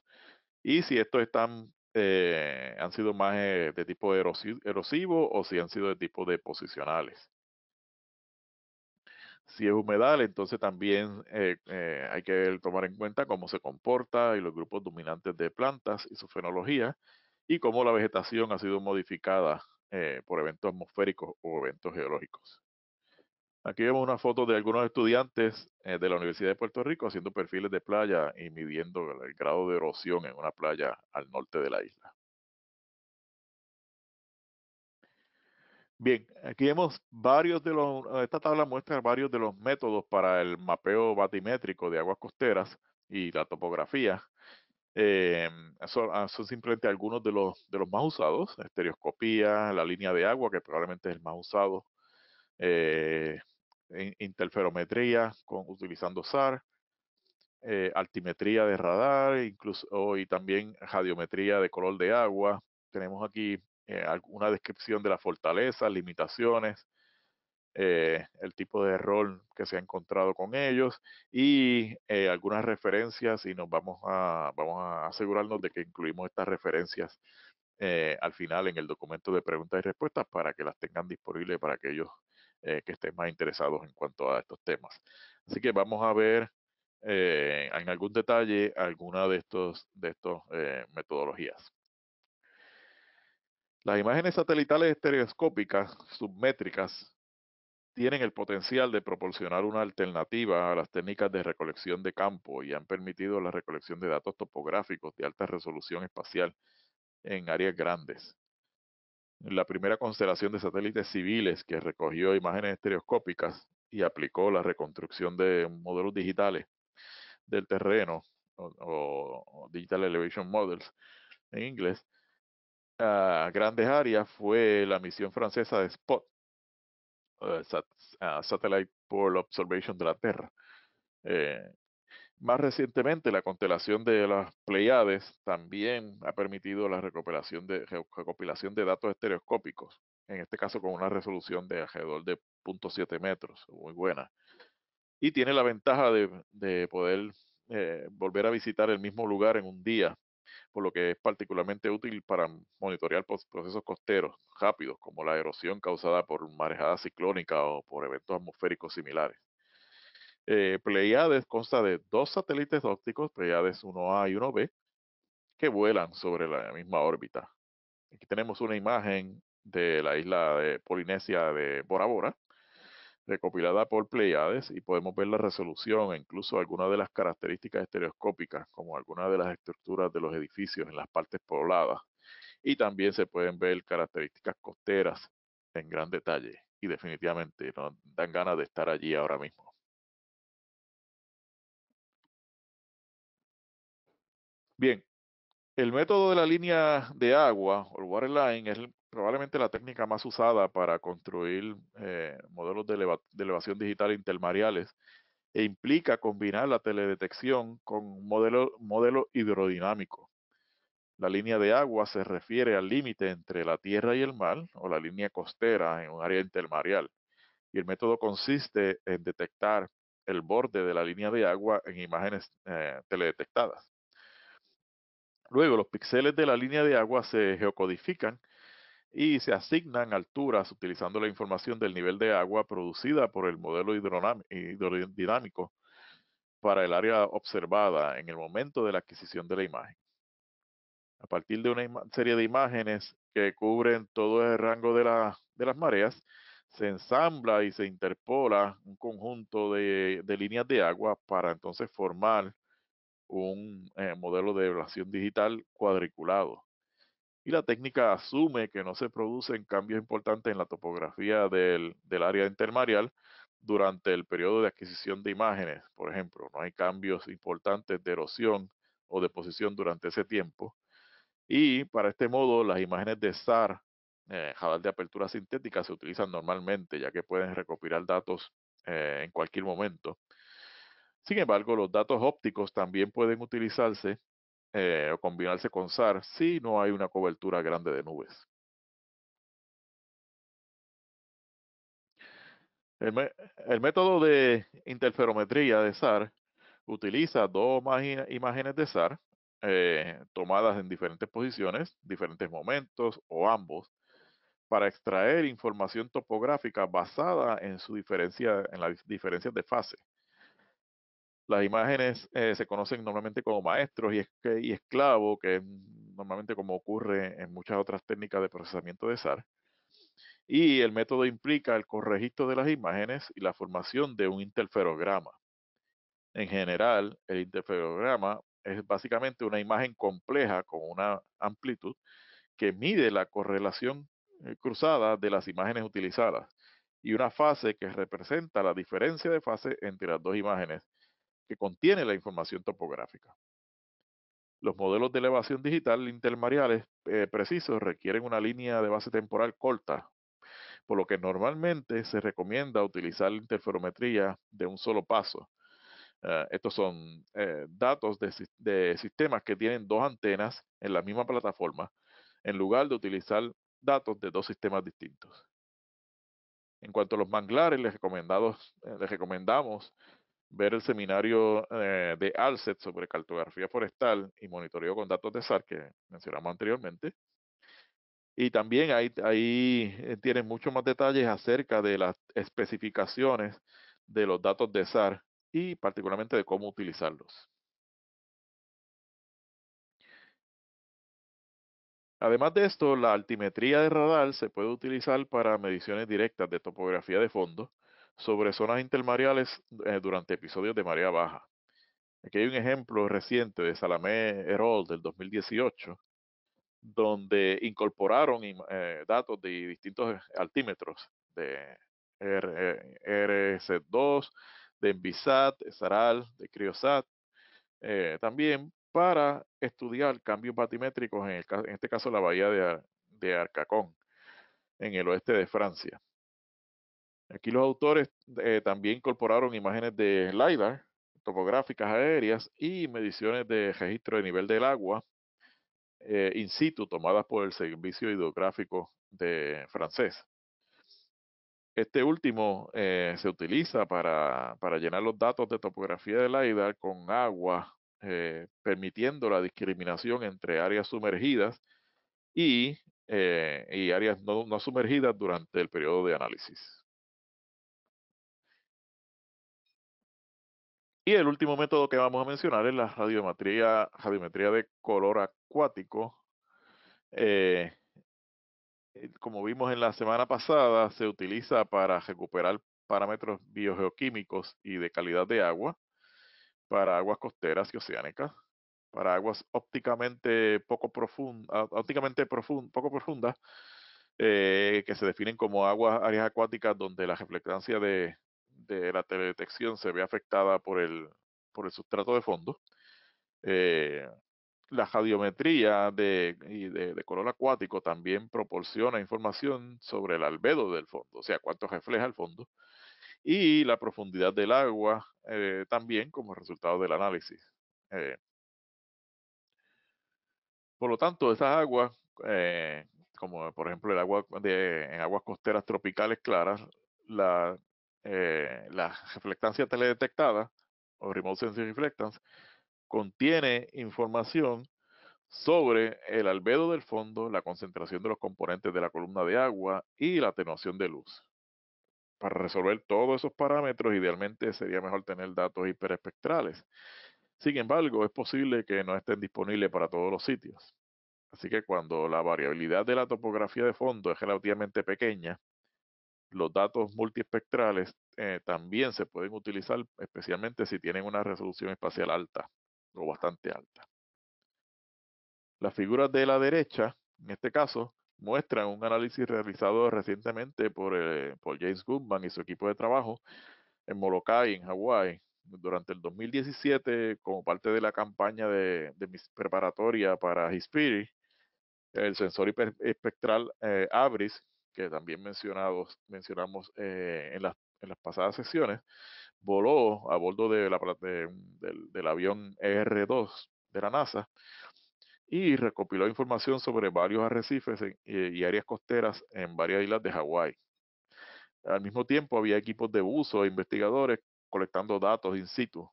y si estos están eh, han sido más eh, de tipo erosivo o si han sido de tipo de Si es humedal, entonces también eh, hay que tomar en cuenta cómo se comporta y los grupos dominantes de plantas y su fenología y cómo la vegetación ha sido modificada por eventos atmosféricos o eventos geológicos. Aquí vemos una foto de algunos estudiantes eh, de la Universidad de Puerto Rico haciendo perfiles de playa y midiendo el grado de erosión en una playa al norte de la isla. Bien, aquí vemos varios de los, esta tabla muestra varios de los métodos para el mapeo batimétrico de aguas costeras y la topografía. Eh, ah, son, simplemente algunos de los, de los más usados, estereoscopía, la línea de agua, que probablemente es el más usado, eh, interferometría con, utilizando SAR, eh, altimetría de radar, incluso hoy oh, también radiometría de color de agua. Tenemos aquí eh, una descripción de las fortalezas, limitaciones, eh, el tipo de error que se ha encontrado con ellos y algunas referencias y nos vamos a, vamos a asegurarnos de que incluimos estas referencias al final en el documento de preguntas y respuestas para que las tengan disponibles para que ellos eh, que estén más interesados en cuanto a estos temas. Así que vamos a ver eh, en algún detalle alguna de estas de estos, eh, metodologías. Las imágenes satelitales estereoscópicas submétricas tienen el potencial de proporcionar una alternativa a las técnicas de recolección de campo y han permitido la recolección de datos topográficos de alta resolución espacial en áreas grandes la primera constelación de satélites civiles que recogió imágenes estereoscópicas y aplicó la reconstrucción de modelos digitales del terreno o, Digital Elevation Models en inglés a grandes áreas fue la misión francesa de SPOT, eh, Satellite Pole Observation de la Tierra, eh, más recientemente, la constelación de las Pleiades también ha permitido la recopilación de, recopilación de datos estereoscópicos, en este caso con una resolución de alrededor de 0.7 metros, muy buena. Y tiene la ventaja de, poder eh, volver a visitar el mismo lugar en un día, por lo que es particularmente útil para monitorear procesos costeros rápidos, como la erosión causada por marejada ciclónica o por eventos atmosféricos similares. Eh, Pleiades consta de dos satélites ópticos, Pleiades 1A y 1B, que vuelan sobre la misma órbita. Aquí tenemos una imagen de la isla de Polinesia de Bora Bora, recopilada por Pleiades, y podemos ver la resolución e incluso algunas de las características estereoscópicas, como algunas de las estructuras de los edificios en las partes pobladas. Y también se pueden ver características costeras en gran detalle. Y definitivamente nos dan ganas de estar allí ahora mismo. Bien, el método de la línea de agua, o waterline, es probablemente la técnica más usada para construir eh, modelos de, elevación digital intermareales e implica combinar la teledetección con un modelo, hidrodinámico. La línea de agua se refiere al límite entre la tierra y el mar, o la línea costera en un área intermareal, y el método consiste en detectar el borde de la línea de agua en imágenes eh, teledetectadas. Luego los píxeles de la línea de agua se geocodifican y se asignan alturas utilizando la información del nivel de agua producida por el modelo hidrodinámico para el área observada en el momento de la adquisición de la imagen. A partir de una serie de imágenes que cubren todo el rango de, las mareas, se ensambla y se interpola un conjunto de líneas de agua para entonces formar un eh, modelo de evaluación digital cuadriculado. Y la técnica asume que no se producen cambios importantes en la topografía del, área intermareal durante el periodo de adquisición de imágenes, por ejemplo. No hay cambios importantes de erosión o de posición durante ese tiempo. Y para este modo, las imágenes de SAR, eh, jabal de apertura sintética, se utilizan normalmente, ya que pueden recopilar datos eh, en cualquier momento. Sin embargo, los datos ópticos también pueden utilizarse eh, o combinarse con SAR si no hay una cobertura grande de nubes. El, método de interferometría de SAR utiliza dos imágenes de SAR eh, tomadas en diferentes posiciones, diferentes momentos o ambos, para extraer información topográfica basada en su diferencia, en las diferencias de fase. Las imágenes eh, se conocen normalmente como maestros y, esclavos, que es normalmente como ocurre en muchas otras técnicas de procesamiento de SAR. Y el método implica el corregisto de las imágenes y la formación de un interferograma. En general, el interferograma es básicamente una imagen compleja con una amplitud que mide la correlación eh, cruzada de las imágenes utilizadas y una fase que representa la diferencia de fase entre las dos imágenes que contiene la información topográfica. Los modelos de elevación digital intermareales eh, precisos requieren una línea de base temporal corta, por lo que normalmente se recomienda utilizar la interferometría de un solo paso. Ah, estos son eh, datos de, sistemas que tienen dos antenas en la misma plataforma, en lugar de utilizar datos de dos sistemas distintos. En cuanto a los manglares, les eh, recomendamos ver el seminario eh, de Alset sobre cartografía forestal y monitoreo con datos de SAR que mencionamos anteriormente. Y también ahí, ahí eh, tienen muchos más detalles acerca de las especificaciones de los datos de SAR y particularmente de cómo utilizarlos. Además de esto, la altimetría de radar se puede utilizar para mediciones directas de topografía de fondo, sobre zonas intermareales eh, durante episodios de marea baja. Aquí hay un ejemplo reciente de Salamé herold del 2018, donde incorporaron eh, datos de distintos altímetros de RS2, eh, de Envisat, de Saral, de Criosat, también para estudiar cambios batimétricos, en, en este caso la bahía de, de Arcacón, en el oeste de Francia. Aquí los autores eh, también incorporaron imágenes de LIDAR, topográficas aéreas y mediciones de registro de nivel del agua eh, in situ tomadas por el Servicio Hidrográfico de francés. Este último eh, se utiliza para, llenar los datos de topografía de LIDAR con agua, permitiendo la discriminación entre áreas sumergidas y, y áreas no, no, sumergidas durante el periodo de análisis. Y el último método que vamos a mencionar es la radiometría, radiometría de color acuático. Eh, eh, como vimos en la semana pasada, se utiliza para recuperar parámetros biogeoquímicos y de calidad de agua para aguas costeras y oceánicas, para aguas ópticamente poco profundas, ópticamente poco profundas, eh, que se definen como aguas áreas acuáticas donde la reflectancia de, de la teledetección se ve afectada por el, sustrato de fondo. Eh, la radiometría de, color acuático también proporciona información sobre el albedo del fondo, o sea, cuánto refleja el fondo, y la profundidad del agua eh, también como resultado del análisis. Eh. por lo tanto, esas aguas, como por ejemplo el agua en aguas costeras tropicales claras, la eh, la reflectancia teledetectada o remote sensing reflectance contiene información sobre el albedo del fondo, la concentración de los componentes de la columna de agua y la atenuación de luz. Para resolver todos esos parámetros, idealmente sería mejor tener datos hiperespectrales. Sin embargo, es posible que no estén disponibles para todos los sitios. Así que cuando la variabilidad de la topografía de fondo es relativamente pequeña, los datos multiespectrales eh, también se pueden utilizar, especialmente si tienen una resolución espacial alta o bastante alta. Las figuras de la derecha, en este caso, muestran un análisis realizado recientemente por, eh, James Goodman y su equipo de trabajo en Molokai, en Hawái, durante el 2017 como parte de la campaña de, preparatoria para Hispiri, el sensor espectral eh, ABRIS que también mencionados, mencionamos eh, en, las, pasadas sesiones, voló a bordo de la, del, avión ER-2 de la NASA y recopiló información sobre varios arrecifes eh, y, áreas costeras en varias islas de Hawái. Al mismo tiempo, había equipos de buzo e investigadores colectando datos in situ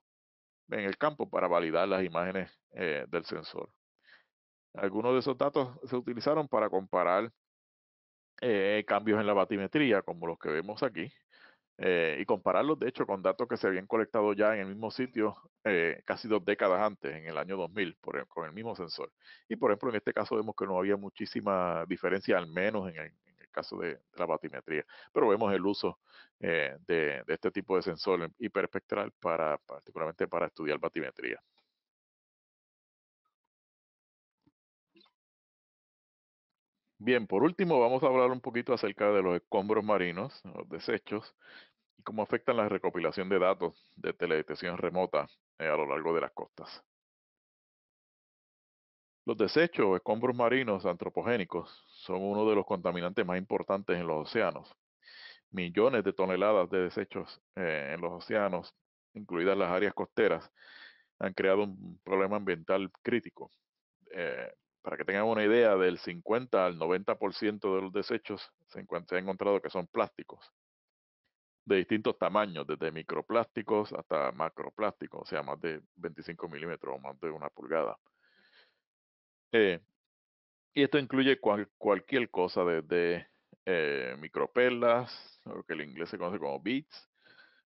en el campo para validar las imágenes eh, del sensor. Algunos de esos datos se utilizaron para comparar eh, cambios en la batimetría, como los que vemos aquí, eh, y compararlos, de hecho, con datos que se habían colectado ya en el mismo sitio eh, casi dos décadas antes, en el año 2000, con el mismo sensor. Y, por ejemplo, en este caso vemos que no había muchísima diferencia, al menos en el, caso de, la batimetría. Pero vemos el uso eh, de, este tipo de sensor hiperespectral, para, particularmente para estudiar batimetría. Bien, por último vamos a hablar un poquito acerca de los escombros marinos, los desechos, y cómo afectan la recopilación de datos de teledetección remota eh, a lo largo de las costas. Los desechos o escombros marinos antropogénicos son uno de los contaminantes más importantes en los océanos. Millones de toneladas de desechos eh, en los océanos, incluidas las áreas costeras, han creado un problema ambiental crítico. Eh, para que tengan una idea, del 50 al 90% de los desechos se, ha encontrado que son plásticos de distintos tamaños, desde microplásticos hasta macroplásticos, o sea, más de 25 milímetros o más de una pulgada. Eh, y esto incluye cualquier cosa, desde eh, lo que en inglés se conoce como beads,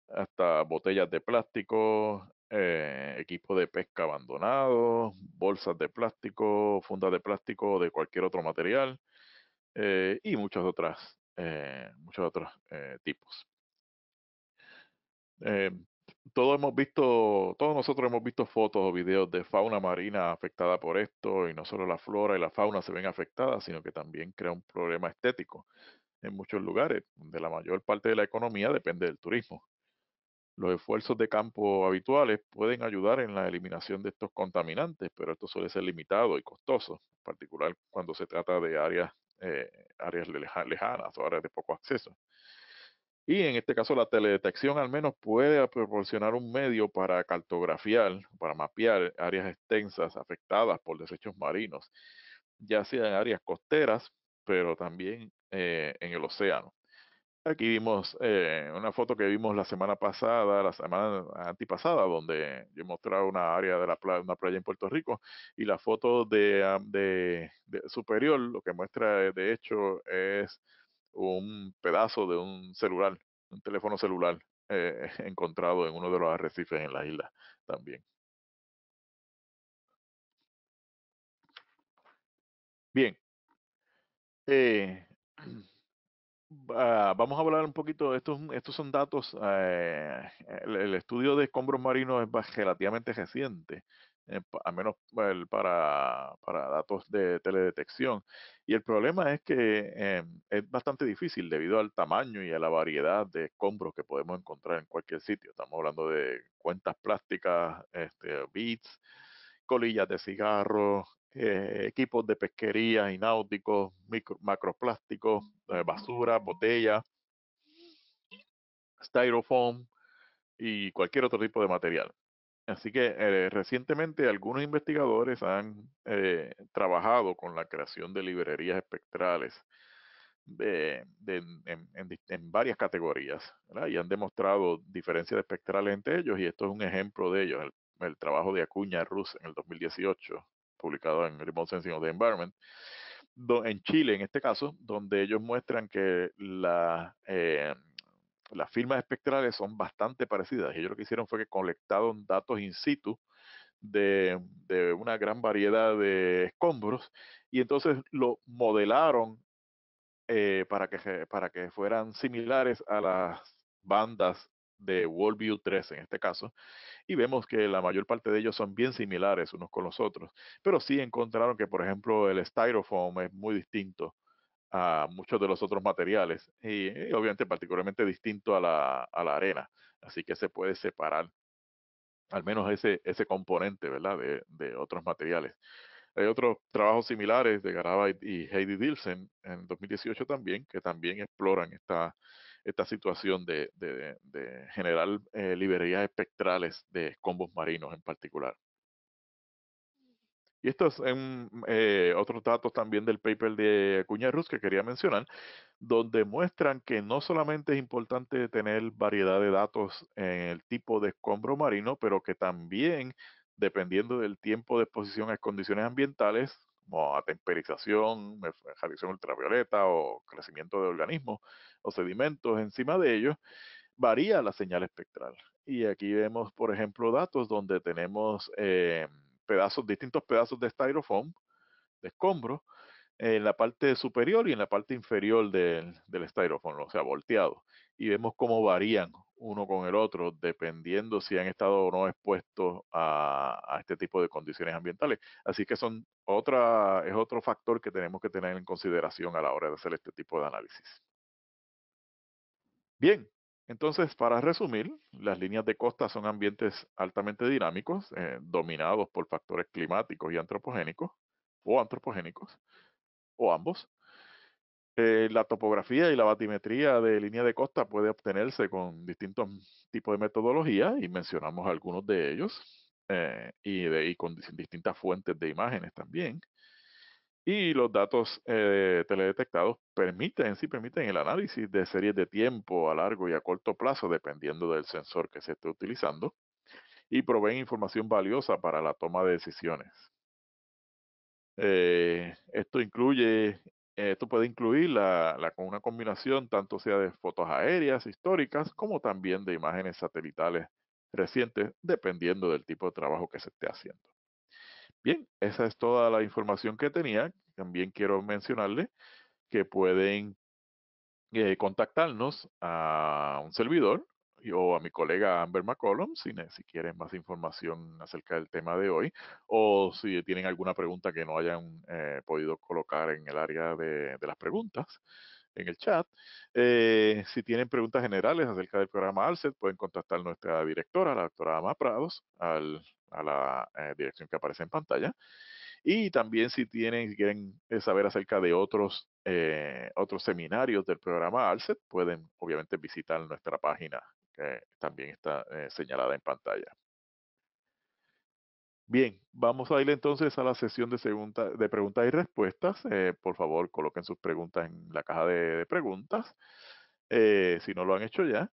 hasta botellas de plástico, equipos eh, equipo de pesca abandonados, bolsas de plástico, fundas de plástico o de cualquier otro material eh, y muchas otras, eh, muchos otros tipos. todos hemos visto, todos nosotros hemos visto fotos o videos de fauna marina afectada por esto y no solo la flora y la fauna se ven afectadas, sino que también crea un problema estético en muchos lugares, donde la mayor parte de la economía depende del turismo. Los esfuerzos de campo habituales pueden ayudar en la eliminación de estos contaminantes, pero esto suele ser limitado y costoso, en particular cuando se trata de áreas, eh, áreas lejanas o áreas de poco acceso. Y en este caso la teledetección al menos puede proporcionar un medio para cartografiar, para mapear áreas extensas afectadas por desechos marinos, ya sea en áreas costeras, pero también eh, en el océano. Aquí vimos eh, una foto que vimos la semana pasada, la semana antipasada, donde yo mostraba una área de la playa, una playa en Puerto Rico y la foto de, ah, de, de superior lo que muestra de hecho es un pedazo de un celular, un teléfono celular eh, encontrado en uno de los arrecifes en la isla también. Bien. Eh, Ah, vamos a hablar un poquito, estos, estos son datos, eh, el, estudio de escombros marinos es relativamente reciente, eh, al menos para, para, datos de teledetección. Y el problema es que em, es bastante difícil debido al tamaño y a la variedad de escombros que podemos encontrar en cualquier sitio. Estamos hablando de cuentas plásticas, este, bits, colillas de cigarro, eh, equipos de pesquería, y náuticos, micro, macroplásticos, eh, basura, botellas, styrofoam y cualquier otro tipo de material. Así que eh, recientemente algunos investigadores han trabajado con la creación de librerías espectrales en, varias categorías y han demostrado diferencias espectrales entre ellos y esto es un ejemplo de ellos, el, el trabajo de Acuña Rus en el 2018 publicado en Remote Sensing of the Environment, en Chile en este caso, donde ellos muestran que eh, las firmas espectrales son bastante parecidas. Ellos lo que hicieron fue que colectaron datos in situ de, una gran variedad de escombros y entonces lo modelaron eh, para, que, para que fueran similares a las bandas de Worldview 3 en este caso, y vemos que la mayor parte de ellos son bien similares unos con los otros, pero sí encontraron que, por ejemplo, el Styrofoam es muy distinto a muchos de los otros materiales y, obviamente particularmente distinto a la, arena, así que se puede separar al menos ese, ese componente, ¿verdad?, de, otros materiales. Hay otros trabajos similares de Garabay y Heidi Dilsen en 2018 también, que también exploran esta, esta situación de, de, de generar eh, librerías espectrales de escombros marinos en particular. Y estos son eh, otros datos también del paper de Ruz que quería mencionar, donde muestran que no solamente es importante tener variedad de datos en el tipo de escombro marino, pero que también, dependiendo del tiempo de exposición a condiciones ambientales, como temperización, radiación ultravioleta o crecimiento de organismos o sedimentos encima de ellos, varía la señal espectral. Y aquí vemos, por ejemplo, datos donde tenemos eh, pedazos, distintos pedazos de styrofoam, de escombro, en la parte superior y en la parte inferior del, del styrofoam, o sea, volteado y vemos cómo varían uno con el otro, dependiendo si han estado o no expuestos a, este tipo de condiciones ambientales. Así que son otra, es otro factor que tenemos que tener en consideración a la hora de hacer este tipo de análisis. Bien, entonces, para resumir, las líneas de costa son ambientes altamente dinámicos, eh, dominados por factores climáticos y antropogénicos, o antropogénicos, o ambos, eh, la topografía y la batimetría de línea de costa puede obtenerse con distintos tipos de metodología, y mencionamos algunos de ellos eh, y, con distintas fuentes de imágenes también. Y los datos eh, teledetectados permiten, sí permiten el análisis de series de tiempo a largo y a corto plazo, dependiendo del sensor que se esté utilizando, y proveen información valiosa para la toma de decisiones. esto incluye esto puede incluir la, una combinación tanto sea de fotos aéreas históricas como también de imágenes satelitales recientes, dependiendo del tipo de trabajo que se esté haciendo. Bien, esa es toda la información que tenía. También quiero mencionarle que pueden eh, contactarnos a un servidor o a mi colega Amber McCollum si, quieren más información acerca del tema de hoy o si tienen alguna pregunta que no hayan eh, podido colocar en el área de, las preguntas en el chat. Eh, si tienen preguntas generales acerca del programa ALSET, pueden contactar a nuestra directora, la doctora Ama Prados, a la eh, dirección que aparece en pantalla. Y también si tienen, quieren saber acerca de otros, otros seminarios del programa ALSET, pueden obviamente visitar nuestra página que eh, también está eh, señalada en pantalla. Bien, vamos a ir entonces a la sesión de, segunda, de preguntas y respuestas. Eh, por favor, coloquen sus preguntas en la caja de, preguntas, si no lo han hecho ya.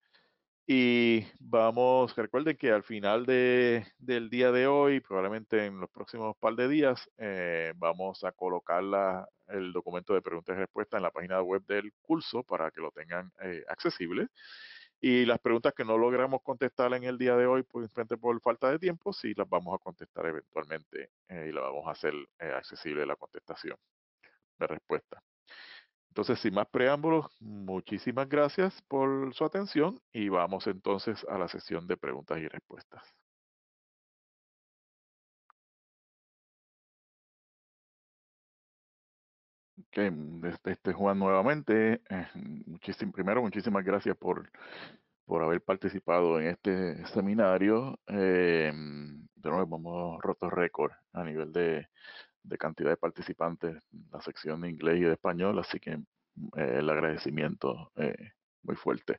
Y vamos, recuerden que al final del día de hoy, probablemente en los próximos par de días, vamos a colocar el documento de preguntas y respuestas en la página web del curso para que lo tengan accesible. Y las preguntas que no logramos contestar en el día de hoy, pues por falta de tiempo, sí las vamos a contestar eventualmente eh, y las vamos a hacer eh, accesible la contestación, de respuesta. Entonces, sin más preámbulos, muchísimas gracias por su atención y vamos entonces a la sesión de preguntas y respuestas. Este, este, este, Juan nuevamente. Eh, primero, muchísimas gracias por, por haber participado en este seminario. Eh, de nuevo, hemos roto récord a nivel de, cantidad de participantes, la sección de inglés y de español, así que eh, el agradecimiento muy fuerte.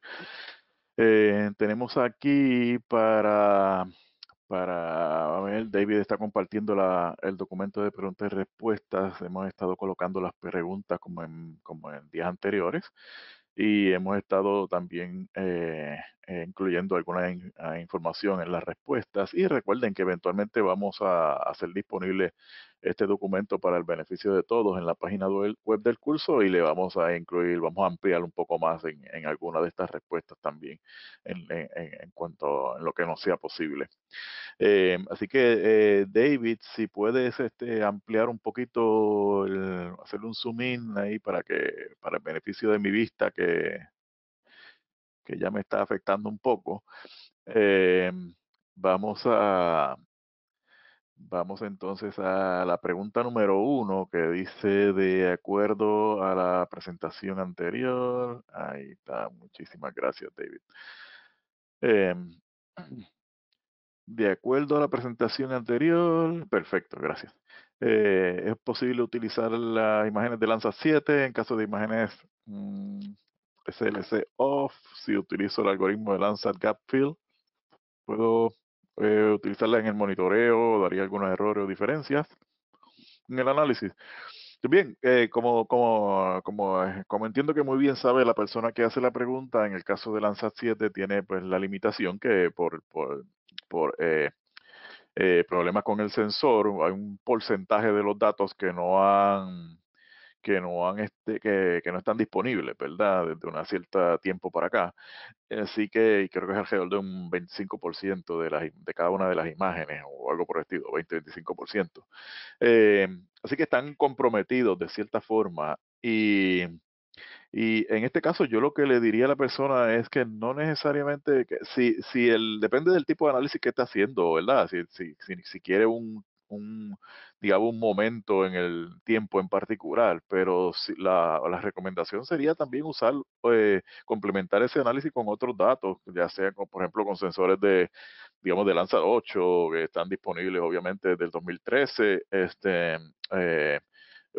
tenemos aquí para para ver, David está compartiendo el documento de preguntas y respuestas. Hemos estado colocando las preguntas como en, como en días anteriores y hemos estado también eh, eh, incluyendo alguna ah, información en las respuestas. Y recuerden que eventualmente vamos a hacer disponible este documento para el beneficio de todos en la página web del curso y le vamos a incluir, vamos a ampliar un poco más en, en alguna de estas respuestas también en, en, en cuanto a lo que nos sea posible. Eh, así que, eh, David, si puedes este, ampliar un poquito, el, hacer un zoom in ahí para que, para el beneficio de mi vista que, que ya me está afectando un poco. Eh, vamos a Vamos entonces a la pregunta número uno que dice de acuerdo a la presentación anterior. Ahí está, muchísimas gracias David. Em, de acuerdo a la presentación anterior, perfecto, gracias. Eh, es posible utilizar las imágenes de Lanza 7 en caso de imágenes mm, SLC off. Si utilizo el algoritmo de Lanza Gap Fill, puedo eh, utilizarla en el monitoreo, daría algunos errores o diferencias en el análisis. Bien, eh, como, como, eh, como, entiendo que muy bien sabe la persona que hace la pregunta, en el caso de Landsat 7 tiene pues la limitación que por, por, problemas con el sensor, hay un porcentaje de los datos que no han que no han este, que, no están disponibles, ¿verdad? Desde una cierta tiempo para acá. Así eh, que creo que es alrededor de un 25% de, las, de cada una de las imágenes o algo por el estilo, 20-25%. Eh, así que están comprometidos de cierta forma y y en este caso, yo lo que le diría a la persona es que no necesariamente, que si, si el, depende del tipo de análisis que está haciendo, ¿verdad? Si, si quiere un, un, digamos, un momento en el tiempo en particular, pero la, recomendación sería también usar, eh, complementar ese análisis con otros datos, ya sea, por ejemplo, con sensores de, digamos, de Lanza 8, que están disponibles obviamente desde el 2013, este, eh,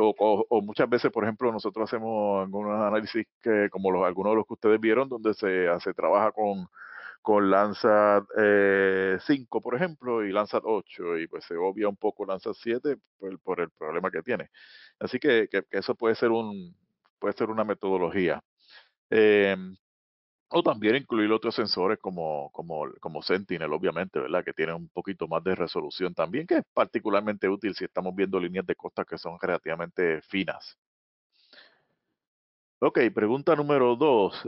o, muchas veces, por ejemplo, nosotros hacemos algunos análisis que, como los, algunos de los que ustedes vieron, donde se, se trabaja con con Landsat 5, eh, por ejemplo, y Landsat 8, y pues se obvia un poco Landsat 7 por, el problema que tiene. Así que, eso puede ser, un, puede ser una metodología. Em, o también incluir otros sensores como, como, como Sentinel, obviamente, ¿verdad? Que tiene un poquito más de resolución también, que es particularmente útil si estamos viendo líneas de costa que son relativamente finas. Ok, pregunta número 2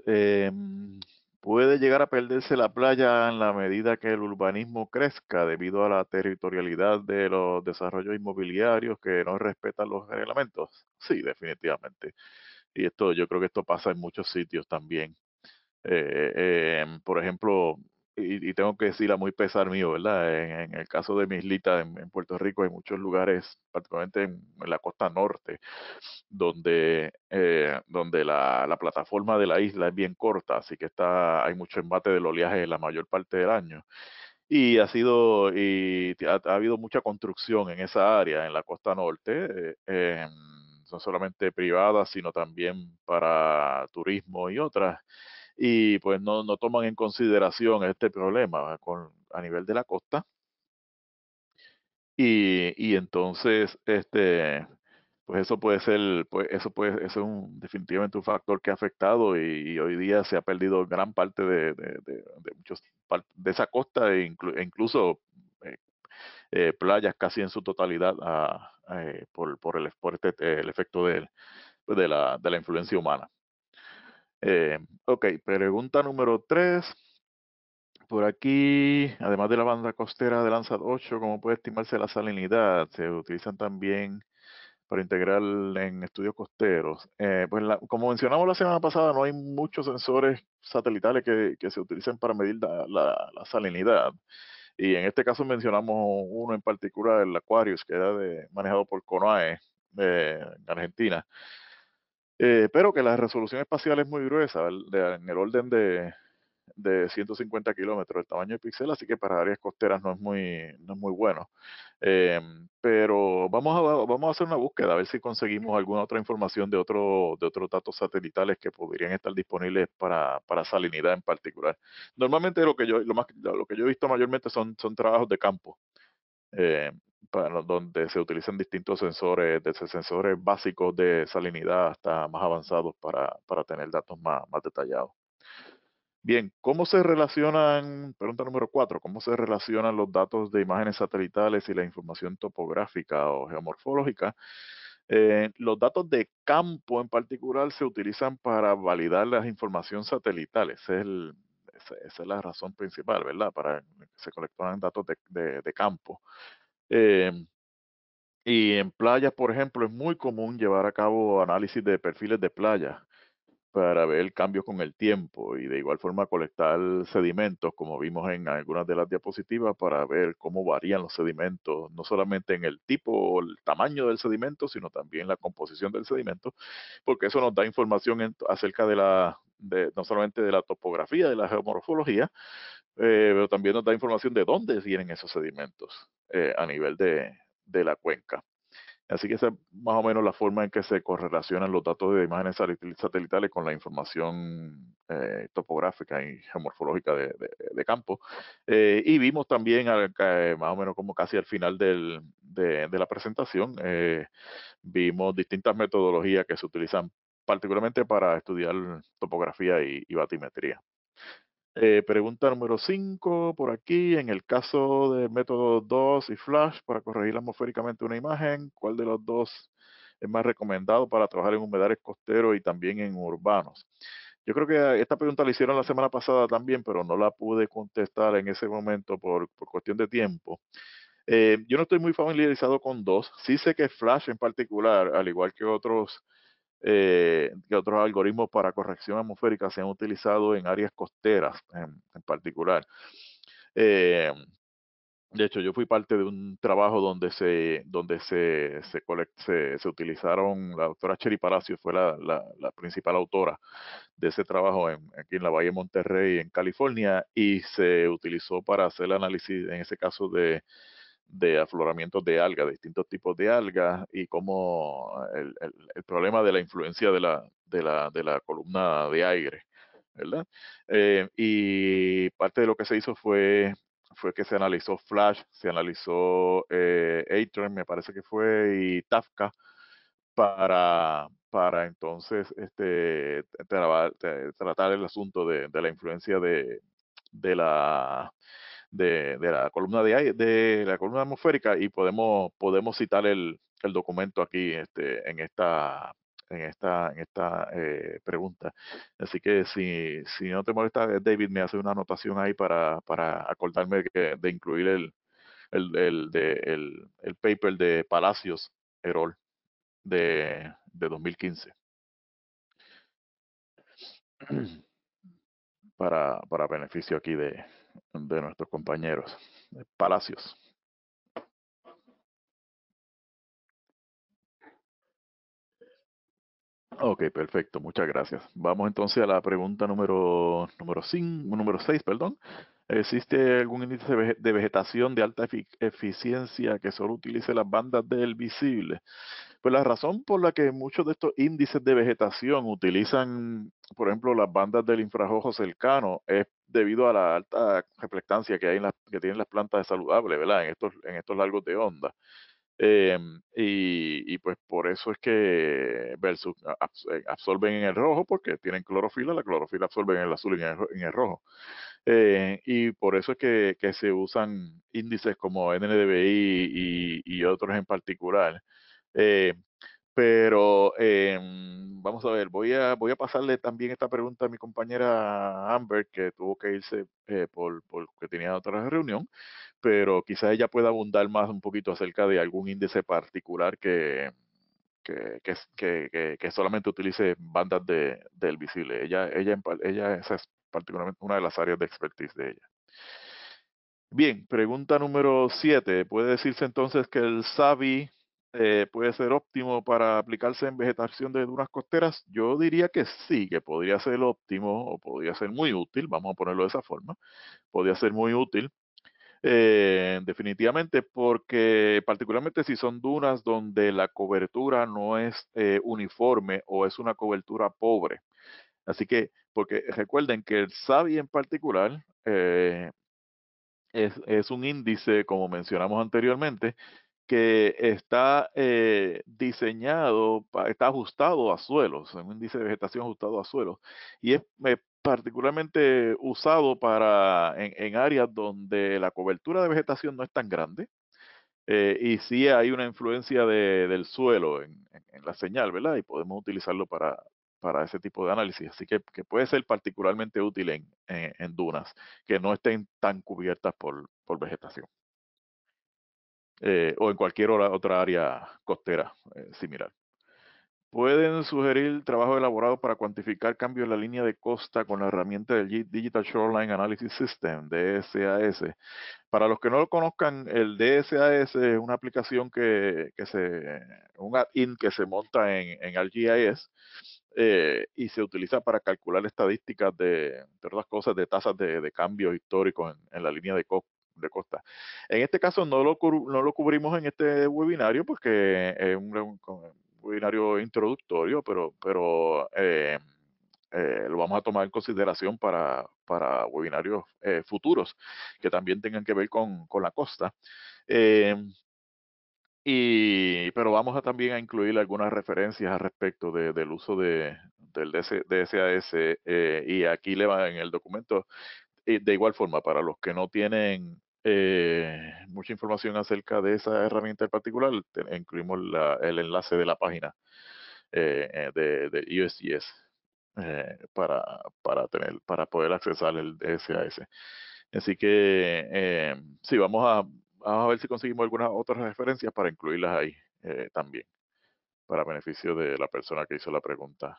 Puede llegar a perderse la playa en la medida que el urbanismo crezca debido a la territorialidad de los desarrollos inmobiliarios que no respetan los reglamentos. Sí, definitivamente. Y esto, yo creo que esto pasa en muchos sitios también. Eh, eh, em, por ejemplo, y, tengo que decir a muy pesar mío, ¿verdad? En, el caso de mi islita en, Puerto Rico, hay muchos lugares, particularmente en, la costa norte, donde, eh, donde la, plataforma de la isla es bien corta, así que está, hay mucho embate del oleaje la mayor parte del año. Y ha sido, y ha, habido mucha construcción en esa área, en la costa norte. Eh, no solamente privada, sino también para turismo y otras y pues no, no toman en consideración este problema a nivel de la costa. Y, y entonces, este, pues eso puede ser, pues eso puede, definitivamente un factor que ha afectado y, hoy día se ha perdido gran parte de, de, muchos de esa costa e, e incluso eh, eh, playas casi en su totalidad ah, eh, por, por, el, por este, el efecto de, la, de la influencia humana. Eh, ok, pregunta número 3. Por aquí, además de la banda costera de Landsat 8, ¿cómo puede estimarse la salinidad? ¿Se utilizan también para integrar en estudios costeros? Eh, pues como mencionamos la semana pasada, no hay muchos sensores satelitales que, se utilicen para medir la, salinidad. Y en este caso mencionamos uno en particular, el Aquarius, que era manejado por CONAE, eh, en Argentina. Eh, pero que la resolución espacial es muy gruesa, en el orden de, 150 kilómetros el tamaño de píxel, así que para áreas costeras no es muy, no es muy bueno. Em, pero vamos a, vamos a hacer una búsqueda, a ver si conseguimos alguna otra información de, otro, de otros datos satelitales que podrían estar disponibles para, para salinidad en particular. Normalmente lo que yo, lo más, lo que yo he visto mayormente son, son trabajos de campo. Em, donde se utilizan distintos sensores, desde sensores básicos de salinidad hasta más avanzados para, para tener datos más, más detallados. Bien, ¿cómo se relacionan, pregunta número cuatro, cómo se relacionan los datos de imágenes satelitales y la información topográfica o geomorfológica? Eh, los datos de campo en particular se utilizan para validar la información satelitales es esa, es la razón principal, ¿verdad? Para que se colectan datos de campo. Em, y en playas, por ejemplo, es muy común llevar a cabo análisis de perfiles de playa para ver cambios con el tiempo y de igual forma colectar sedimentos, como vimos en algunas de las diapositivas, para ver cómo varían los sedimentos, no solamente en el tipo o el tamaño del sedimento, sino también la composición del sedimento, porque eso nos da información acerca de la, de, no solamente de la topografía, de la geomorfología, eh, pero también nos da información de dónde vienen esos sedimentos. Eh, a nivel de, la cuenca. Así que esa es más o menos la forma en que se correlacionan los datos de imágenes satelitales con la información eh, topográfica y geomorfológica de, campo. Eh, y vimos también, más o menos como casi al final de, la presentación, vimos distintas metodologías que se utilizan particularmente para estudiar topografía y batimetría. Eh, pregunta número 5 por aquí. En el caso de método 2 y flash para corregir atmosféricamente una imagen, ¿cuál de los dos es más recomendado para trabajar en humedales costeros y también en urbanos? Yo creo que esta pregunta la hicieron la semana pasada también, pero no la pude contestar en ese momento por, cuestión de tiempo. Eh, yo no estoy muy familiarizado con dos. Sí sé que Flash en particular, al igual que otros eh, que otros algoritmos para corrección atmosférica se han utilizado en áreas costeras en, particular. Eh, de hecho, yo fui parte de un trabajo donde se, donde se, se, utilizaron, la doctora Cheri Palacio fue la, principal autora de ese trabajo en, aquí en la Bahía de Monterrey, en California, y se utilizó para hacer el análisis, en ese caso, de de afloramientos de algas, distintos tipos de algas y como ah, el, problema de la influencia de la, de la, columna de aire, ¿verdad? Eh, y parte de lo que se hizo fue, fue que se analizó Flash, se analizó eh, me parece que fue, y Tafka, para, para entonces este, tratar el asunto de, la influencia de la de, la columna de, de la columna atmosférica y podemos, podemos citar el, el documento aquí este, en esta en esta, en esta eh, pregunta. Así que si, si no te molesta, David, me hace una anotación ahí para, para acordarme de incluir el, el, de, el, paper de Palacios Herol de, de 2015. Para, para beneficio aquí de, de nuestros compañeros. Eh, Palacios. Ok, perfecto, muchas gracias. Vamos entonces a la pregunta número número número 6, perdón. ¿Existe algún índice de vegetación de alta eficiencia que solo utilice las bandas del visible? Pues la razón por la que muchos de estos índices de vegetación utilizan, por ejemplo, las bandas del infrarrojo cercano es debido a la alta reflectancia que, hay en las, que tienen las plantas saludables, ¿verdad? En estos, en estos largos de onda. Em, y, pues por eso es que eh, absorben en el rojo porque tienen clorofila, la clorofila absorbe en el azul y en el, rojo. Eh, y por eso es que, se usan índices como NDBI y otros en particular eh, pero em, vamos a ver, voy a, voy a pasarle también esta pregunta a mi compañera Amber, que tuvo que irse eh, por, porque tenía otra reunión, pero quizás ella pueda abundar más un poquito acerca de algún índice particular que, que, solamente utilice bandas del visible. Ella, ella, ella esa es particularmente una de las áreas de expertise de ella. Bien, pregunta número 7. ¿Puede decirse entonces que el SAVI eh, puede ser óptimo para aplicarse en vegetación de dunas costeras? Yo diría que sí, que podría ser óptimo o podría ser muy útil, vamos a ponerlo de esa forma, podría ser muy útil. Eh, definitivamente, porque particularmente si son dunas donde la cobertura no es eh, uniforme o es una cobertura pobre. Así que, porque recuerden que el SABI en particular es, es un índice, como mencionamos anteriormente, que está eh, diseñado, está ajustado a suelos, es un índice de vegetación ajustado a suelos, y es eh, particularmente usado para en, áreas donde la cobertura de vegetación no es tan grande eh, y sí hay una influencia de, del suelo en, la señal, ¿verdad? Y podemos utilizarlo para, para ese tipo de análisis. Así que, puede ser particularmente útil en, dunas que no estén tan cubiertas por vegetación. Eh, o en cualquier otra área costera eh, similar. Pueden sugerir trabajo elaborado para cuantificar cambios en la línea de costa con la herramienta del Digital Shoreline Analysis System, DSAS. Para los que no lo conozcan, el DSAS es una aplicación que, se, un add-in que se monta en, en ArcGIS eh, y se utiliza para calcular estadísticas de, otras cosas, de tasas de, de cambio históricos en, la línea de, costa de costa. En este caso no lo, no lo cubrimos en este webinario porque es un, webinario introductorio, pero, pero eh, eh, lo vamos a tomar en consideración para, para webinarios eh, futuros que también tengan que ver con, con la costa. y, pero vamos a también a incluir algunas referencias al respecto del uso de, del y aquí le va en el documento de igual forma para los que no tienen eh, mucha información acerca de esa herramienta en particular. E incluimos el enlace de la página eh, eh, de, de USGS eh, para, para, tener, para poder accesar el SAS. Así que sí, vamos a, vamos a ver si conseguimos algunas otras referencias para incluirlas ahí también, para beneficio de la persona que hizo la pregunta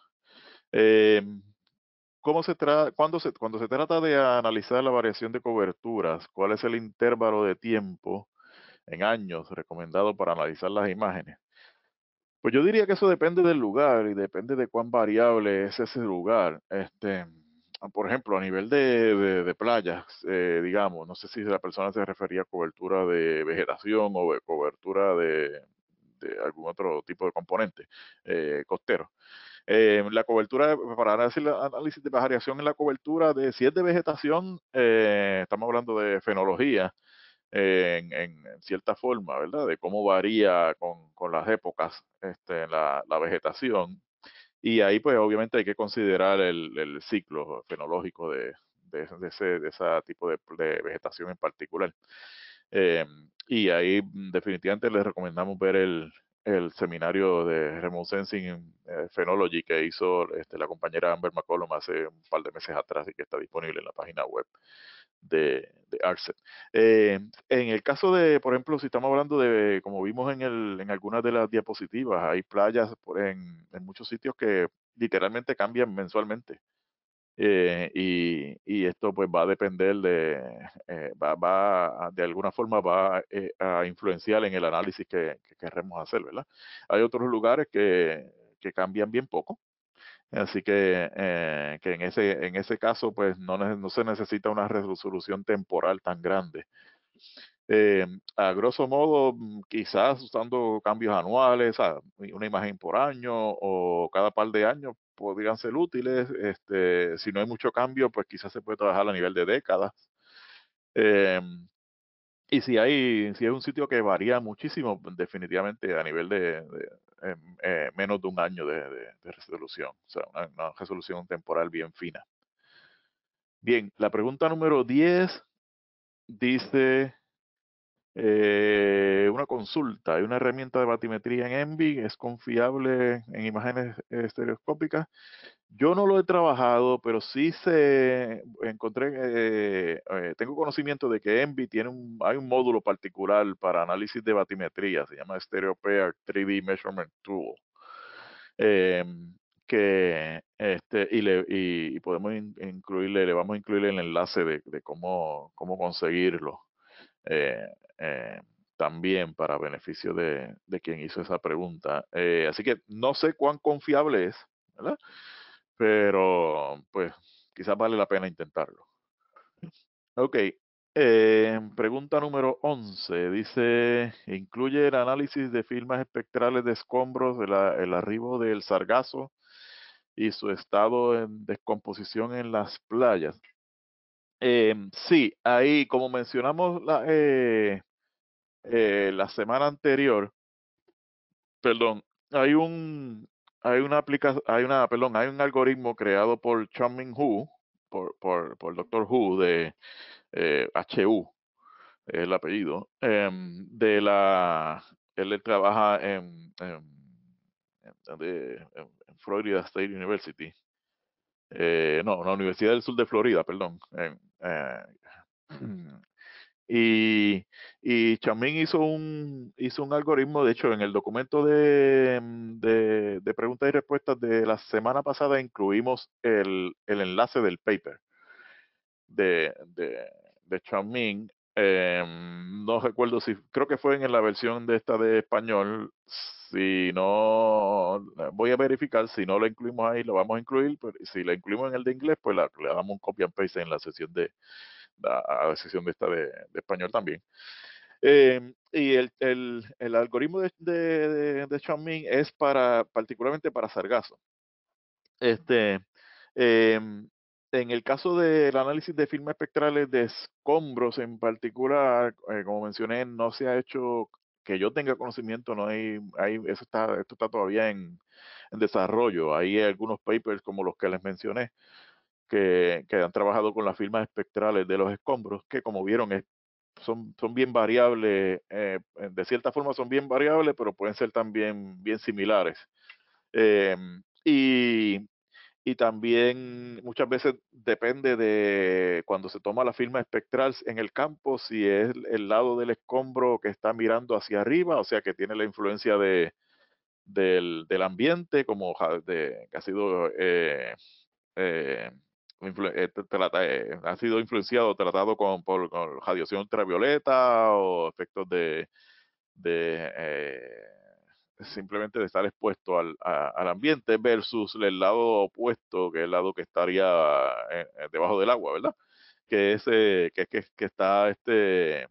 se cuando, se, cuando se trata de analizar la variación de coberturas, cuál es el intervalo de tiempo en años recomendado para analizar las imágenes? Pues yo diría que eso depende del lugar y depende de cuán variable es ese lugar. Este, por ejemplo, a nivel de, playas, eh, digamos, no sé si la persona se refería a cobertura de vegetación o de cobertura de, algún otro tipo de componente eh, costero. Eh, la cobertura, para hacer el análisis de variación en la cobertura de si es de vegetación, eh, estamos hablando de fenología eh, en, cierta forma, ¿verdad? De cómo varía con, las épocas este, la, vegetación. Y ahí, pues, obviamente hay que considerar el, ciclo fenológico de, ese, tipo de, vegetación en particular. y ahí definitivamente les recomendamos ver el, el seminario de Remote Sensing eh, Phenology que hizo este, la compañera Amber McCollum hace un par de meses atrás y que está disponible en la página web de, de ARCET. Eh, en el caso de, por ejemplo, si estamos hablando de, como vimos en, el, en algunas de las diapositivas, hay playas en, en muchos sitios que literalmente cambian mensualmente. Eh, y, esto pues va a depender de, eh, va, de alguna forma va eh, a influenciar en el análisis que, que, queremos hacer, ¿verdad? Hay otros lugares que, cambian bien poco, así que, en, ese, en ese caso pues no, se necesita una resolución temporal tan grande. a grosso modo, mm, quizás usando cambios anuales, una imagen por año o cada par de años, podrían ser útiles. Este, si no hay mucho cambio, pues quizás se puede trabajar a nivel de décadas. Em, y si hay, si es un sitio que varía muchísimo, pues, definitivamente a nivel de, em, eh, menos de un año de, resolución, o sea, una, una, resolución temporal bien fina. Bien, la pregunta número 10 dice, eh, una consulta, hay una herramienta de batimetría en ENVI es confiable en imágenes estereoscópicas. Yo no lo he trabajado, pero sí se encontré, eh, eh, tengo conocimiento de que ENVI tiene un, hay un módulo particular para análisis de batimetría, se llama StereoPair 3D Measurement Tool. Em, que este, y, le, y, podemos incluirle, le vamos a incluir el enlace de, de cómo, cómo conseguirlo. Eh, eh, también para beneficio de, quien hizo esa pregunta. Eh, así que no sé cuán confiable es, Pero pues quizás vale la pena intentarlo. Ok, pregunta número 11. Dice, ¿incluye el análisis de firmas espectrales de escombros, de el arribo del sargazo y su estado en descomposición en las playas? Eh, sí, ahí, como mencionamos la, eh, eh, la semana anterior, perdón, hay un hay una aplicación, hay una, perdón, hay un algoritmo creado por Charming Hu, por, por, por Doctor Hu de HU, eh, el apellido, em, de la, él, trabaja en, en, en Florida State University, eh, no, la Universidad del Sur de Florida, perdón. Eh, y, y hizo un, hizo un algoritmo, de hecho, en el documento mm, de, de, preguntas y respuestas de la semana pasada incluimos el, el enlace del paper de, de, de Em, no recuerdo si, creo que fue en la versión de esta de español. Si no, voy a verificar si no lo incluimos ahí, lo vamos a incluir. Pero si la incluimos en el de inglés, pues le damos un copy and paste en la sesión de, la sesión de esta de, español también. Em, y el, el, algoritmo de, de, es para, particularmente para sargazo. Este, eh, en el caso del análisis de firmas espectrales de escombros en particular, eh, como mencioné, no se ha hecho que yo tenga conocimiento, no hay, eso está, esto está todavía en, desarrollo. Hay algunos papers como los que les mencioné que, han trabajado con las firmas espectrales de los escombros, que como vieron son, bien variables, eh, de cierta forma son bien variables, pero pueden ser también bien similares. Em, y y también muchas veces depende de cuando se toma la firma espectral en el campo, si es el lado del escombro que está mirando hacia arriba, o sea que tiene la influencia de, del, ambiente, como que ha sido, eh, eh, eh, eh ha sido influenciado, tratado con, por, radiación ultravioleta o efectos de... de eh, simplemente de estar expuesto al, al, ambiente versus el lado opuesto, que es el lado que estaría eh, eh, debajo del agua, ¿verdad? Que es eh, que, que, está este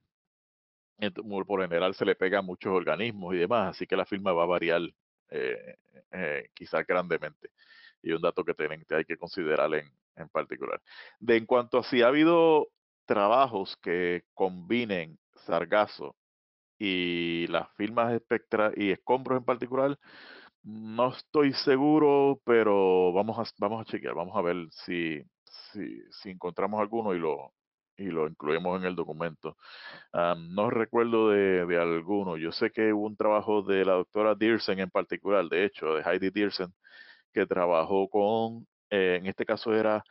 por general se le pega a muchos organismos y demás, así que la firma va a variar quizás grandemente. Y un dato que, hay que considerar en, en particular. De en cuanto a si ha habido trabajos que combinen sargazo y las firmas espectra y escombros en particular. No estoy seguro, pero vamos a, vamos a chequear, vamos a ver si, si, si encontramos alguno y lo, y lo incluimos en el documento. Ah, no recuerdo de, alguno. Yo sé que hubo un trabajo de la doctora dirsen en particular, de hecho, de Heidi Dirsen, que trabajó con, eh, en este caso era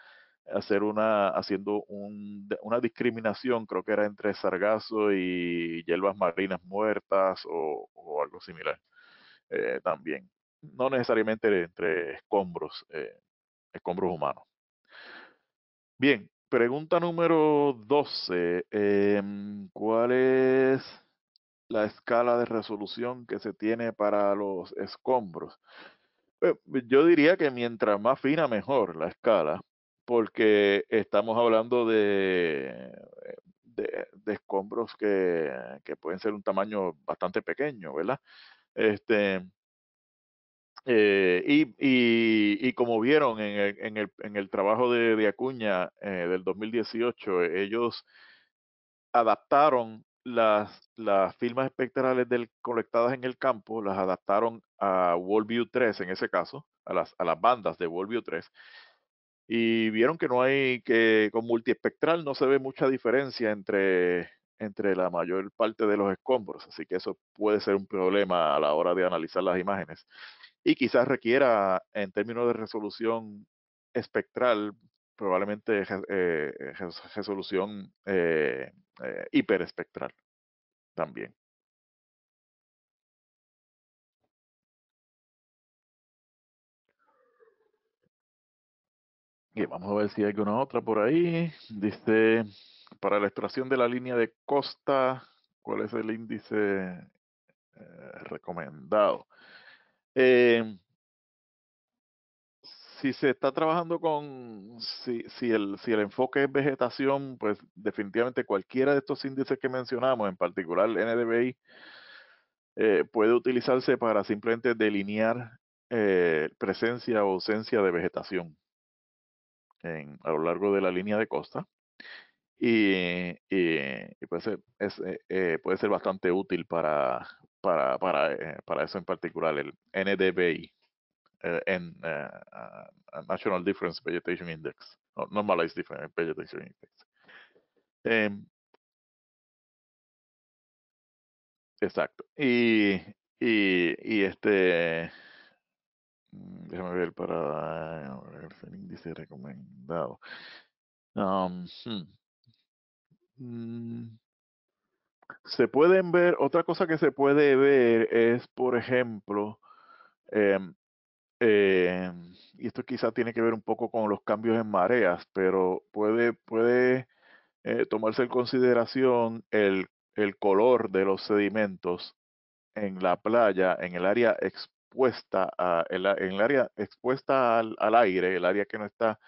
hacer una, haciendo una discriminación, creo que era entre sargazo y hierbas marinas muertas o, algo similar eh, también. No necesariamente entre escombros, eh, escombros humanos. Bien, pregunta número 12. Em, ¿Cuál es la escala de resolución que se tiene para los escombros? Pues, yo diría que mientras más fina, mejor la escala porque estamos hablando de, de, escombros que, que, pueden ser un tamaño bastante pequeño, ¿verdad? Este, eh, y, y, y, como vieron en el, en el, en el trabajo de, de Acuña eh, del 2018, ellos adaptaron las, las firmas espectrales del, colectadas en el campo, las adaptaron a WorldView 3 en ese caso, a las, a las bandas de WorldView 3, y vieron que no hay que con multiespectral no se ve mucha diferencia entre entre la mayor parte de los escombros, así que eso puede ser un problema a la hora de analizar las imágenes y quizás requiera en términos de resolución espectral probablemente eh, resolución eh, eh, hiperespectral también. Y vamos a ver si hay alguna otra por ahí. Dice, para la extracción de la línea de costa, ¿cuál es el índice eh, recomendado? Em, si se está trabajando con, si, el, enfoque es vegetación, pues definitivamente cualquiera de estos índices que mencionamos, en particular NDBI, eh, puede utilizarse para simplemente delinear eh, presencia o ausencia de vegetación a lo largo de la línea de costa y, y, puede, eh, ser, es, eh, eh, puede ser bastante útil para, para, para, eh, para, eso en particular, el NDVI, en, National Difference Vegetation Index, Normalized Difference Vegetation Index. Em. exacto. y, y este Mm, déjame ver para el índice recomendado. Hmm. Mm. Se pueden ver, otra cosa que se puede ver es, por ejemplo, em, em, y esto quizá tiene que ver un poco con los cambios en mareas, pero puede, puede eh, tomarse en consideración el, el color de los sedimentos en la playa, en el área expuesta expuesta en, el área expuesta al, aire, el área que no está,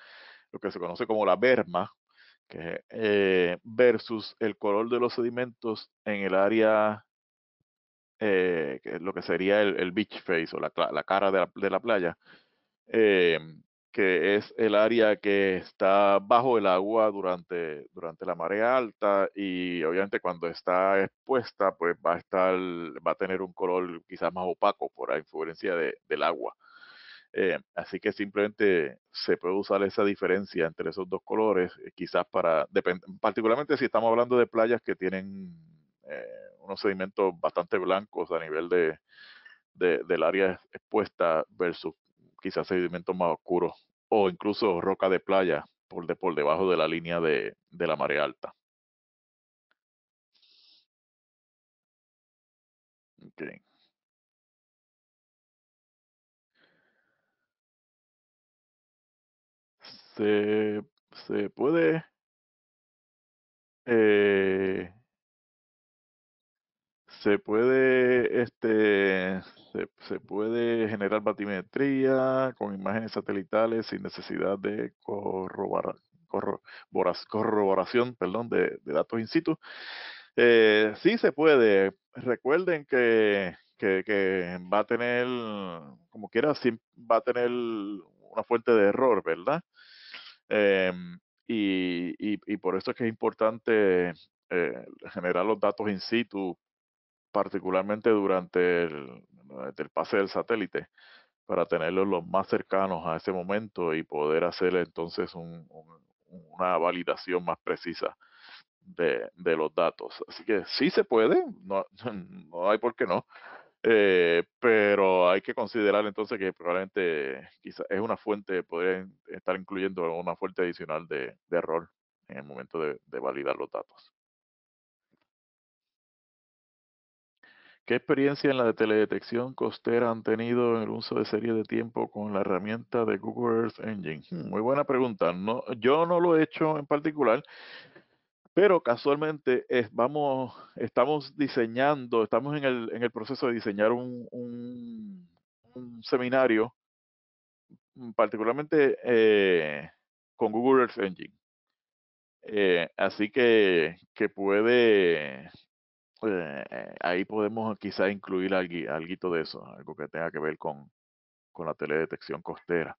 lo que se conoce como la berma, eh, versus el color de los sedimentos en el área, eh, que es lo que sería el, beach face o la, cara de la, playa. Em, que es el área que está bajo el agua durante, durante la marea alta y obviamente cuando está expuesta pues va a estar, va a tener un color quizás más opaco por la influencia de, del agua. Eh, así que simplemente se puede usar esa diferencia entre esos dos colores, eh, quizás para, particularmente si estamos hablando de playas que tienen eh, unos sedimentos bastante blancos a nivel de, del área expuesta versus quizás sedimentos más oscuros o incluso roca de playa por, de, por debajo de la línea de, de la marea alta. Se, se puede eh, se puede este se, puede generar batimetría con imágenes satelitales sin necesidad de corroboración perdón, de, datos in situ. Eh, sí se puede. Recuerden que, va a tener, como quiera, va a tener una fuente de error, ¿verdad? Em, y, y, por eso es que es importante eh, generar los datos in situ particularmente durante el, pase del satélite, para tenerlos los más cercanos a ese momento y poder hacer entonces una validación más precisa de, los datos. Así que sí se puede, no, hay por qué no, eh, pero hay que considerar entonces que probablemente quizás es una fuente, podría estar incluyendo una fuente adicional de, error en el momento de validar los datos. ¿Qué experiencia en la de teledetección costera han tenido en el uso de serie de tiempo con la herramienta de Google Earth Engine? Hmm, muy buena pregunta. No, yo no lo he hecho en particular, pero casualmente es, vamos, estamos diseñando, estamos en el, en el proceso de diseñar un, un, un seminario, mm, particularmente eh, con Google Earth Engine. Eh, así que, que puede, eh, eh, ahí podemos quizá incluir algo de eso, algo que tenga que ver con, con la teledetección costera.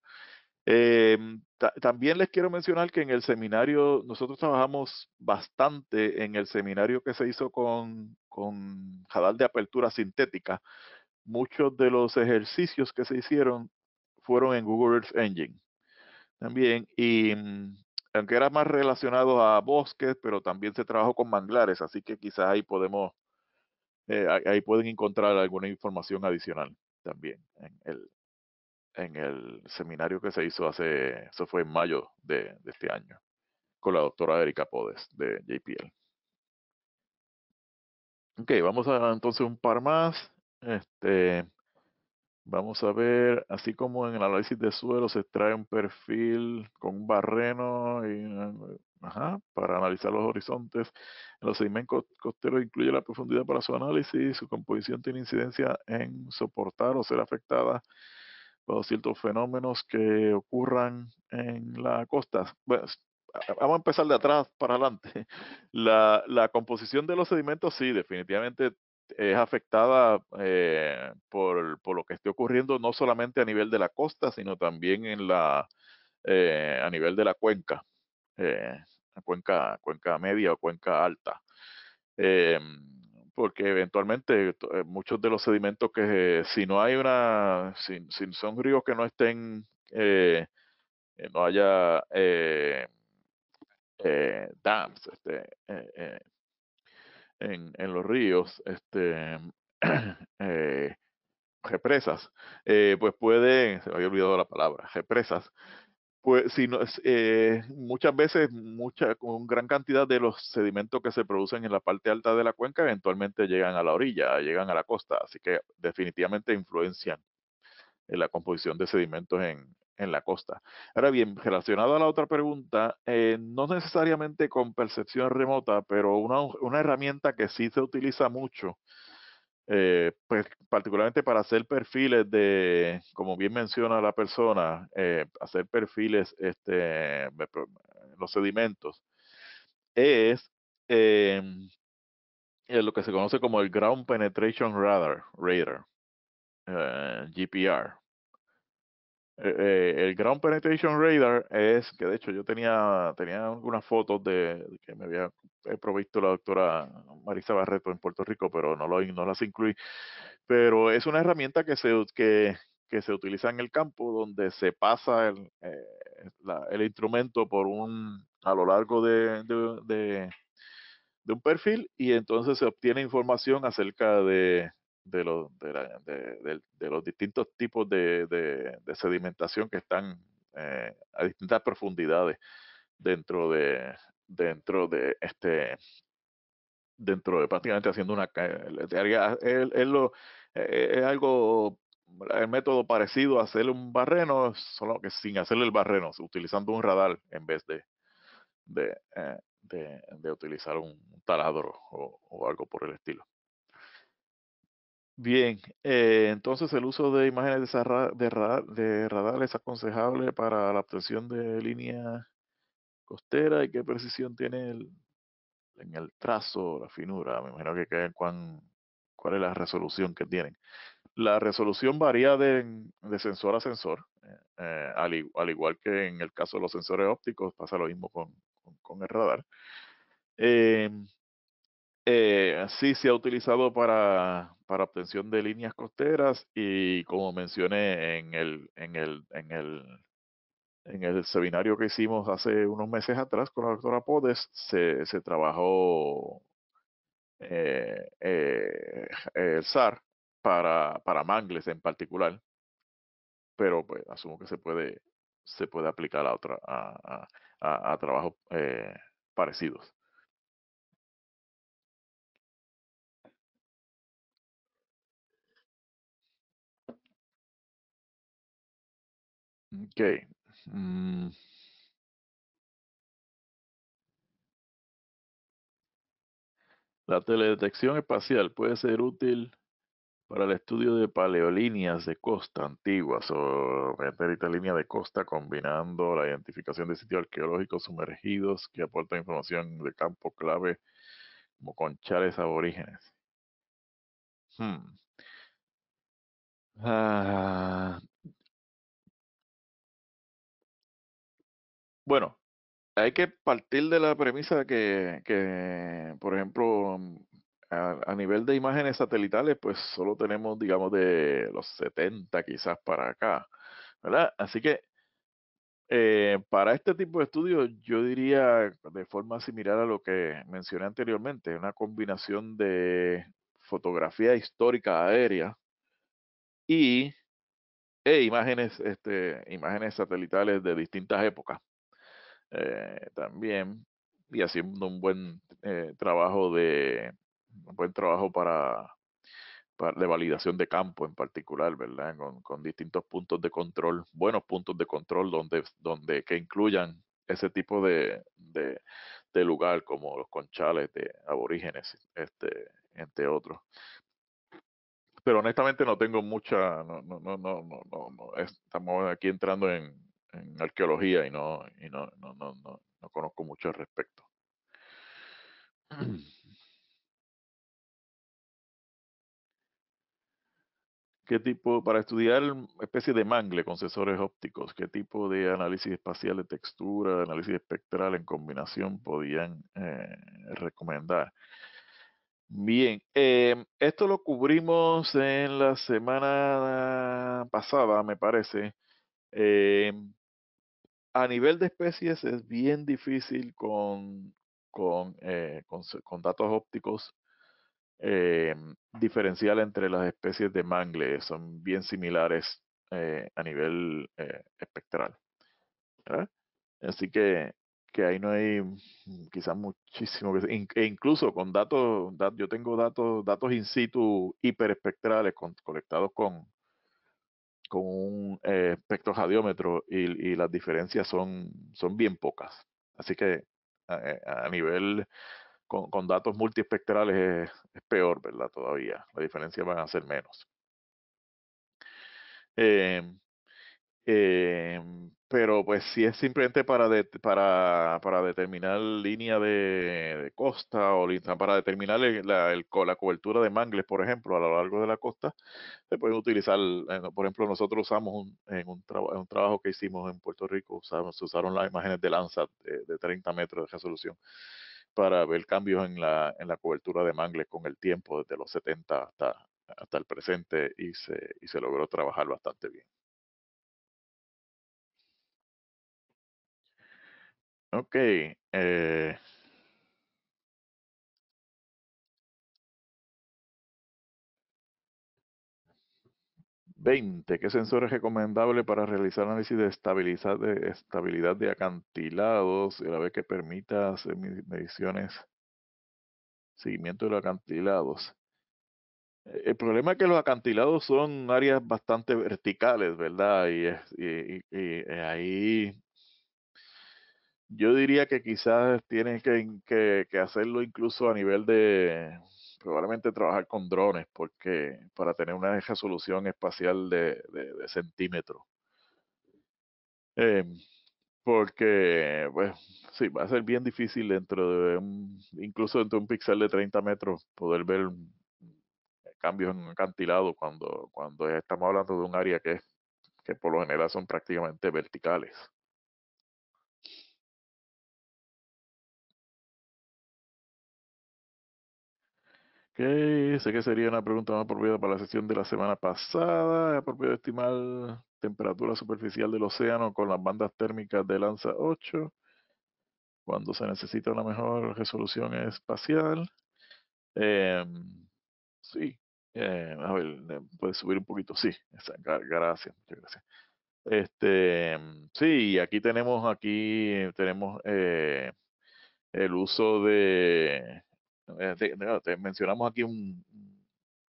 Em, también les quiero mencionar que en el seminario, nosotros trabajamos bastante en el seminario que se hizo con, con Jadal de Apertura Sintética. Muchos de los ejercicios que se hicieron fueron en Google Earth Engine también. Y mm, aunque era más relacionado a bosques, pero también se trabajó con manglares, así que quizás ahí podemos, eh, ahí pueden encontrar alguna información adicional también en el, en el seminario que se hizo hace, eso fue en mayo de, este año, con la doctora Erika Podes de JPL. Ok, vamos a entonces un par más. Este, Vamos a ver, así como en el análisis de suelo se extrae un perfil con un barreno eh, para analizar los horizontes, en los sedimentos costeros incluye la profundidad para su análisis, su composición tiene incidencia en soportar o ser afectada por ciertos fenómenos que ocurran en la costa. Bueno, vamos a empezar de atrás para adelante. La, la composición de los sedimentos, sí, definitivamente es afectada eh, por, por, lo que esté ocurriendo no solamente a nivel de la costa, sino también en la, eh, a nivel de la cuenca, eh, cuenca, cuenca media o cuenca alta. porque eventualmente muchos de los sedimentos que si no hay una, si, son ríos que no estén, no haya dams, este, en, los ríos, este, eh, represas, eh, pues puede, se me había olvidado la palabra, represas, pues si no, eh, muchas veces, mucha, con gran cantidad de los sedimentos que se producen en la parte alta de la cuenca eventualmente llegan a la orilla, llegan a la costa, así que definitivamente influencian en la composición de sedimentos en, en la costa. Ahora bien, relacionado a la otra pregunta, eh, no necesariamente con percepción remota, pero una, una herramienta que sí se utiliza mucho, eh, pues, particularmente para hacer perfiles de, como bien menciona la persona, eh, hacer perfiles este, los sedimentos, es em, lo que se conoce como el Ground Penetration Radar, radar GPR, eh, el Ground Penetration Radar es que de hecho yo tenía, tenía algunas fotos de, que me había provisto la doctora Marisa Barreto en Puerto Rico, pero no, las incluí. Pero es una herramienta que se, que, se utiliza en el campo donde se pasa el, eh, el instrumento por un a lo largo de, de, un perfil y entonces se obtiene información acerca de, de los, de, de, los distintos tipos de, sedimentación que están eh, a distintas profundidades dentro de dentro de este dentro de prácticamente haciendo una área él, lo, eh, es algo el método parecido a hacer un barreno solo que sin hacerle el barreno utilizando un radar en vez de de, eh, utilizar un taladro o algo por el estilo Bien, eh, entonces el uso de imágenes de, radar es aconsejable para la obtención de línea costera y qué precisión tiene el, en el trazo, la finura. Me imagino que, que cuál es la resolución que tienen. La resolución varía de, sensor a sensor, eh, eh, al, igual que en el caso de los sensores ópticos, pasa lo mismo con, el radar. Em, eh, sí se ha utilizado para, para, obtención de líneas costeras y como mencioné en el, en el, en el, en el seminario que hicimos hace unos meses atrás con la doctora Podes, se, se trabajó eh, eh, el SAR para, para mangles en particular, pero pues asumo que se puede, se puede aplicar a, otra, a trabajos eh, parecidos. Okay. Mm. La teledetección espacial puede ser útil para el estudio de paleolíneas de costa antiguas o meterita línea de costa, combinando la identificación de sitios arqueológicos sumergidos que aportan información de campo clave como conchales aborígenes. Hmm. Ah, Bueno, hay que partir de la premisa que, por ejemplo, mm, a, nivel de imágenes satelitales, pues solo tenemos, digamos, de los 70 quizás para acá, Así que eh, para este tipo de estudios, yo diría de forma similar a lo que mencioné anteriormente, una combinación de fotografía histórica aérea y e imágenes, este, imágenes satelitales de distintas épocas eh, también y haciendo un buen eh, trabajo de buen trabajo para, para, de validación de campo en particular, ¿verdad? Con, distintos puntos de control, buenos puntos de control donde, donde que incluyan ese tipo de, de, lugar como los conchales de aborígenes, este, entre otros pero honestamente no tengo mucha, no, no, no, no, no, no, estamos aquí entrando en, en arqueología y no, y no, no, no, no conozco mucho al respecto. Mm. ¿Qué tipo, para estudiar especie de mangle con sensores ópticos, qué tipo de análisis espacial de textura, análisis espectral en combinación podían eh, recomendar? Bien, em, esto lo cubrimos en la semana pasada, me parece. Em, a nivel de especies es bien difícil con, con, eh, datos ópticos em, diferenciar entre las especies de mangle, son bien similares eh, a nivel eh, espectral. Así que, que ahí no hay mm, quizás muchísimo que e incluso con datos, yo tengo datos, datos in situ hiperespectrales colectados con, con un eh, espectro radiómetro y, las diferencias son, son bien pocas. Así que a, eh, nivel con, datos multiespectrales es, peor, ¿verdad? Todavía. Las diferencias van a ser menos. eh, pero pues si es simplemente para, para, para determinar línea de, costa o para determinar la, cobertura de mangles, por ejemplo, a lo largo de la costa, se pueden utilizar, eh, por ejemplo, nosotros usamos un, en, un un trabajo que hicimos en Puerto Rico, usamos, se usaron las imágenes de lanza de, 30 metros de resolución para ver cambios en la, en la cobertura de mangles con el tiempo, desde los 70 hasta, hasta el presente, y se, y se logró trabajar bastante bien. Ok. Eh... Veinte. ¿Qué sensor es recomendable para realizar análisis de estabilidad de, estabilidad de acantilados a la vez que permita hacer mediciones, seguimiento de los acantilados? Eh, el problema es que los acantilados son áreas bastante verticales, ¿verdad? y, y eh, ahí yo diría que quizás tienen que, hacerlo incluso a nivel de probablemente trabajar con drones porque para tener una resolución espacial de, de, centímetro. Em, porque, pues, sí, va a ser bien difícil dentro de un, incluso dentro de un píxel de 30 metros poder ver cambios en un acantilado cuando, cuando estamos hablando de un área que, que por lo general son prácticamente verticales. Ok, sé que sería una pregunta más apropiada para la sesión de la semana pasada. Es apropiado estimar temperatura superficial del océano con las bandas térmicas de Lanza 8 cuando se necesita una mejor resolución espacial. Em, sí, em, a ver, em, puedes subir un poquito, sí, gracias, muchas gracias. Este, sí, aquí tenemos, aquí tenemos eh, el uso de mencionamos aquí un,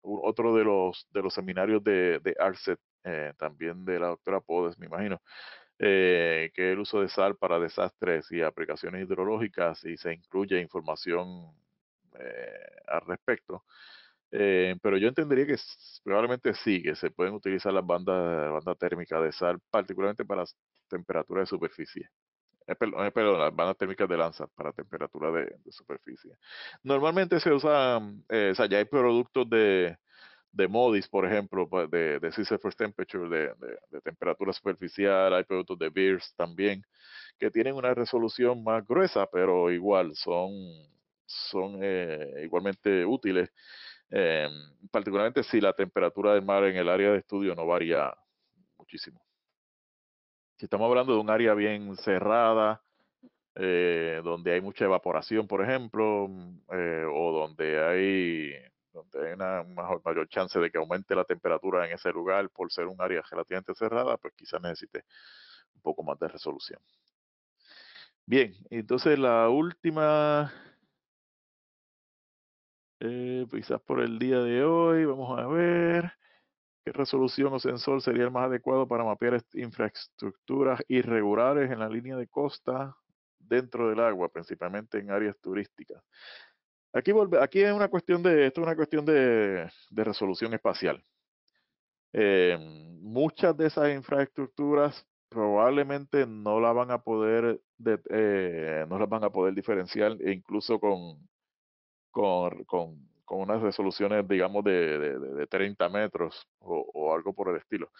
otro de los, de los seminarios de, de ARCET, eh, también de la doctora Podes, me imagino, eh, que el uso de sal para desastres y aplicaciones hidrológicas y se incluye información eh, al respecto. pero yo entendería que probablemente sí, que se pueden utilizar las bandas, térmicas banda térmica de sal, particularmente para temperaturas de superficie perdón, las bandas térmicas de lanza para temperatura de, superficie. Normalmente se usa, mm, eh, o sea, ya hay productos de, Modis, por ejemplo, de, de First Temperature, de, de, temperatura superficial, hay productos de Beers también, que tienen una resolución más gruesa, pero igual son, son eh, igualmente útiles, em, particularmente si la temperatura del mar en el área de estudio no varía muchísimo si estamos hablando de un área bien cerrada, eh, donde hay mucha evaporación, por ejemplo, mm, eh, o donde hay, donde hay una mayor, chance de que aumente la temperatura en ese lugar por ser un área relativamente cerrada, pues quizás necesite un poco más de resolución. Bien, entonces la última, eh, quizás por el día de hoy, vamos a ver. ¿Qué resolución o sensor sería el más adecuado para mapear infraestructuras irregulares en la línea de costa dentro del agua, principalmente en áreas turísticas? Aquí, aquí es una cuestión de, esto es una cuestión de, resolución espacial. Em, muchas de esas infraestructuras probablemente no van a poder eh, las van a poder diferenciar e incluso con con unas resoluciones, digamos, de, de, de 30 metros o, algo por el estilo.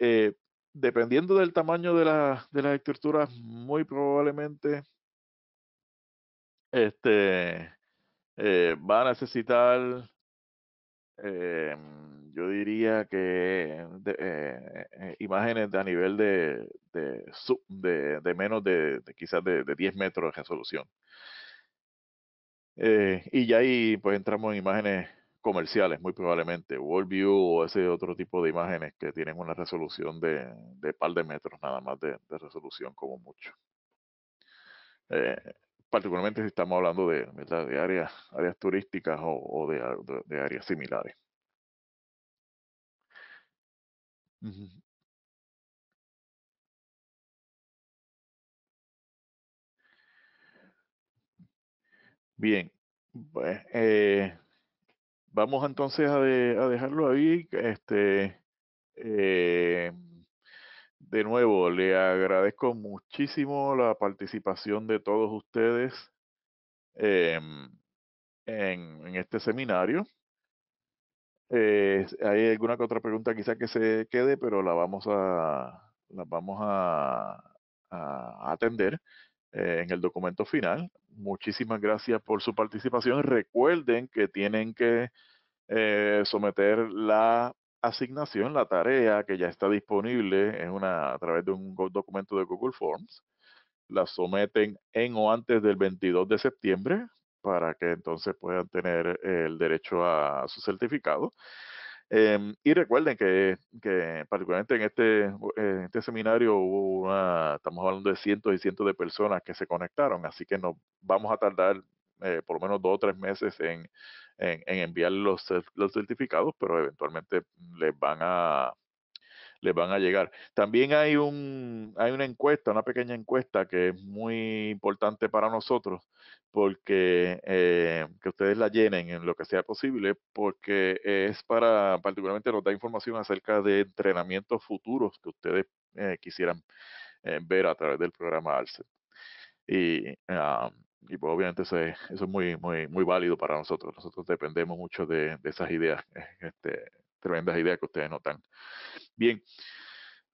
Eh, dependiendo del tamaño de, la, de las estructuras, muy probablemente este, eh, va a necesitar, em, yo diría que de, eh, imágenes a nivel de, de, sub, de, menos de, quizás de, 10 metros de resolución. Eh, y ya ahí pues entramos en imágenes comerciales, muy probablemente, Worldview o ese otro tipo de imágenes que tienen una resolución de, de par de metros nada más de, resolución como mucho. Eh, particularmente si estamos hablando de, de áreas, áreas turísticas o, de, de, áreas similares. Bien, pues, eh, vamos entonces a, a, dejarlo ahí. Este, eh, de nuevo, le agradezco muchísimo la participación de todos ustedes em, en, este seminario. Eh, hay alguna que otra pregunta quizá que se quede, pero la vamos a, la vamos a atender. Eh, en el documento final. Muchísimas gracias por su participación. Recuerden que tienen que eh, someter la asignación, la tarea que ya está disponible en una, a través de un documento de Google Forms. La someten en o antes del 22 de septiembre para que entonces puedan tener el derecho a su certificado. Em, y recuerden que, que, particularmente este, en este, seminario hubo una, estamos hablando de cientos y cientos de personas que se conectaron, así que nos vamos a tardar eh, por lo menos dos o tres meses en, en, enviar los certificados, pero eventualmente les van a, les van a llegar. También hay, un, hay una encuesta, una pequeña encuesta que es muy importante para nosotros, porque eh, que ustedes la llenen en lo que sea posible, porque es para, particularmente nos da información acerca de entrenamientos futuros que ustedes eh, quisieran eh, ver a través del programa Alset. Ah, y, pues obviamente eso es, muy, muy, muy válido para nosotros. Nosotros dependemos mucho de, de esas ideas este, tremendas ideas que ustedes notan. Bien,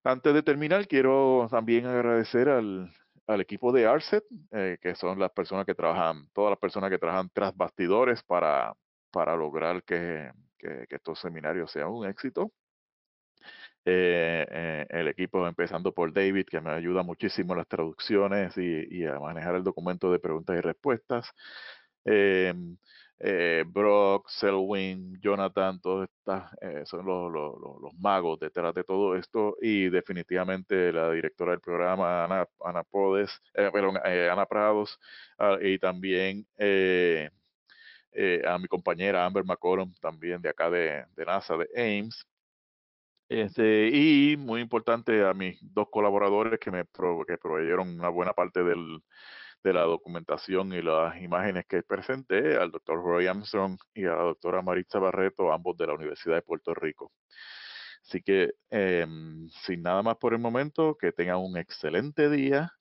antes de terminar, quiero también agradecer al, al equipo de ARSET, eh, que son las personas que trabajan, todas las personas que trabajan tras bastidores para, para lograr que, que, estos seminarios sean un éxito. Eh, eh, el equipo, empezando por David, que me ayuda muchísimo en las traducciones y, y a manejar el documento de preguntas y respuestas eh, Brock, Selwyn, Jonathan, todos estos eh, son los, los, los, magos detrás de todo esto y definitivamente la directora del programa, Ana, Ana Podes, eh, eh Ana Prados, ah, y también eh, a mi compañera Amber McCollum, también de acá de, de NASA, de Ames. Este, y muy importante a mis dos colaboradores que me que proveyeron una buena parte del, de la documentación y las imágenes que presenté al doctor Roy Armstrong y a la doctora Maritza Barreto, ambos de la Universidad de Puerto Rico. Así que, em, sin nada más por el momento, que tengan un excelente día,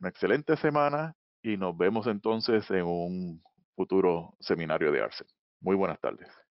una excelente semana y nos vemos entonces en un futuro seminario de Arce. Muy buenas tardes.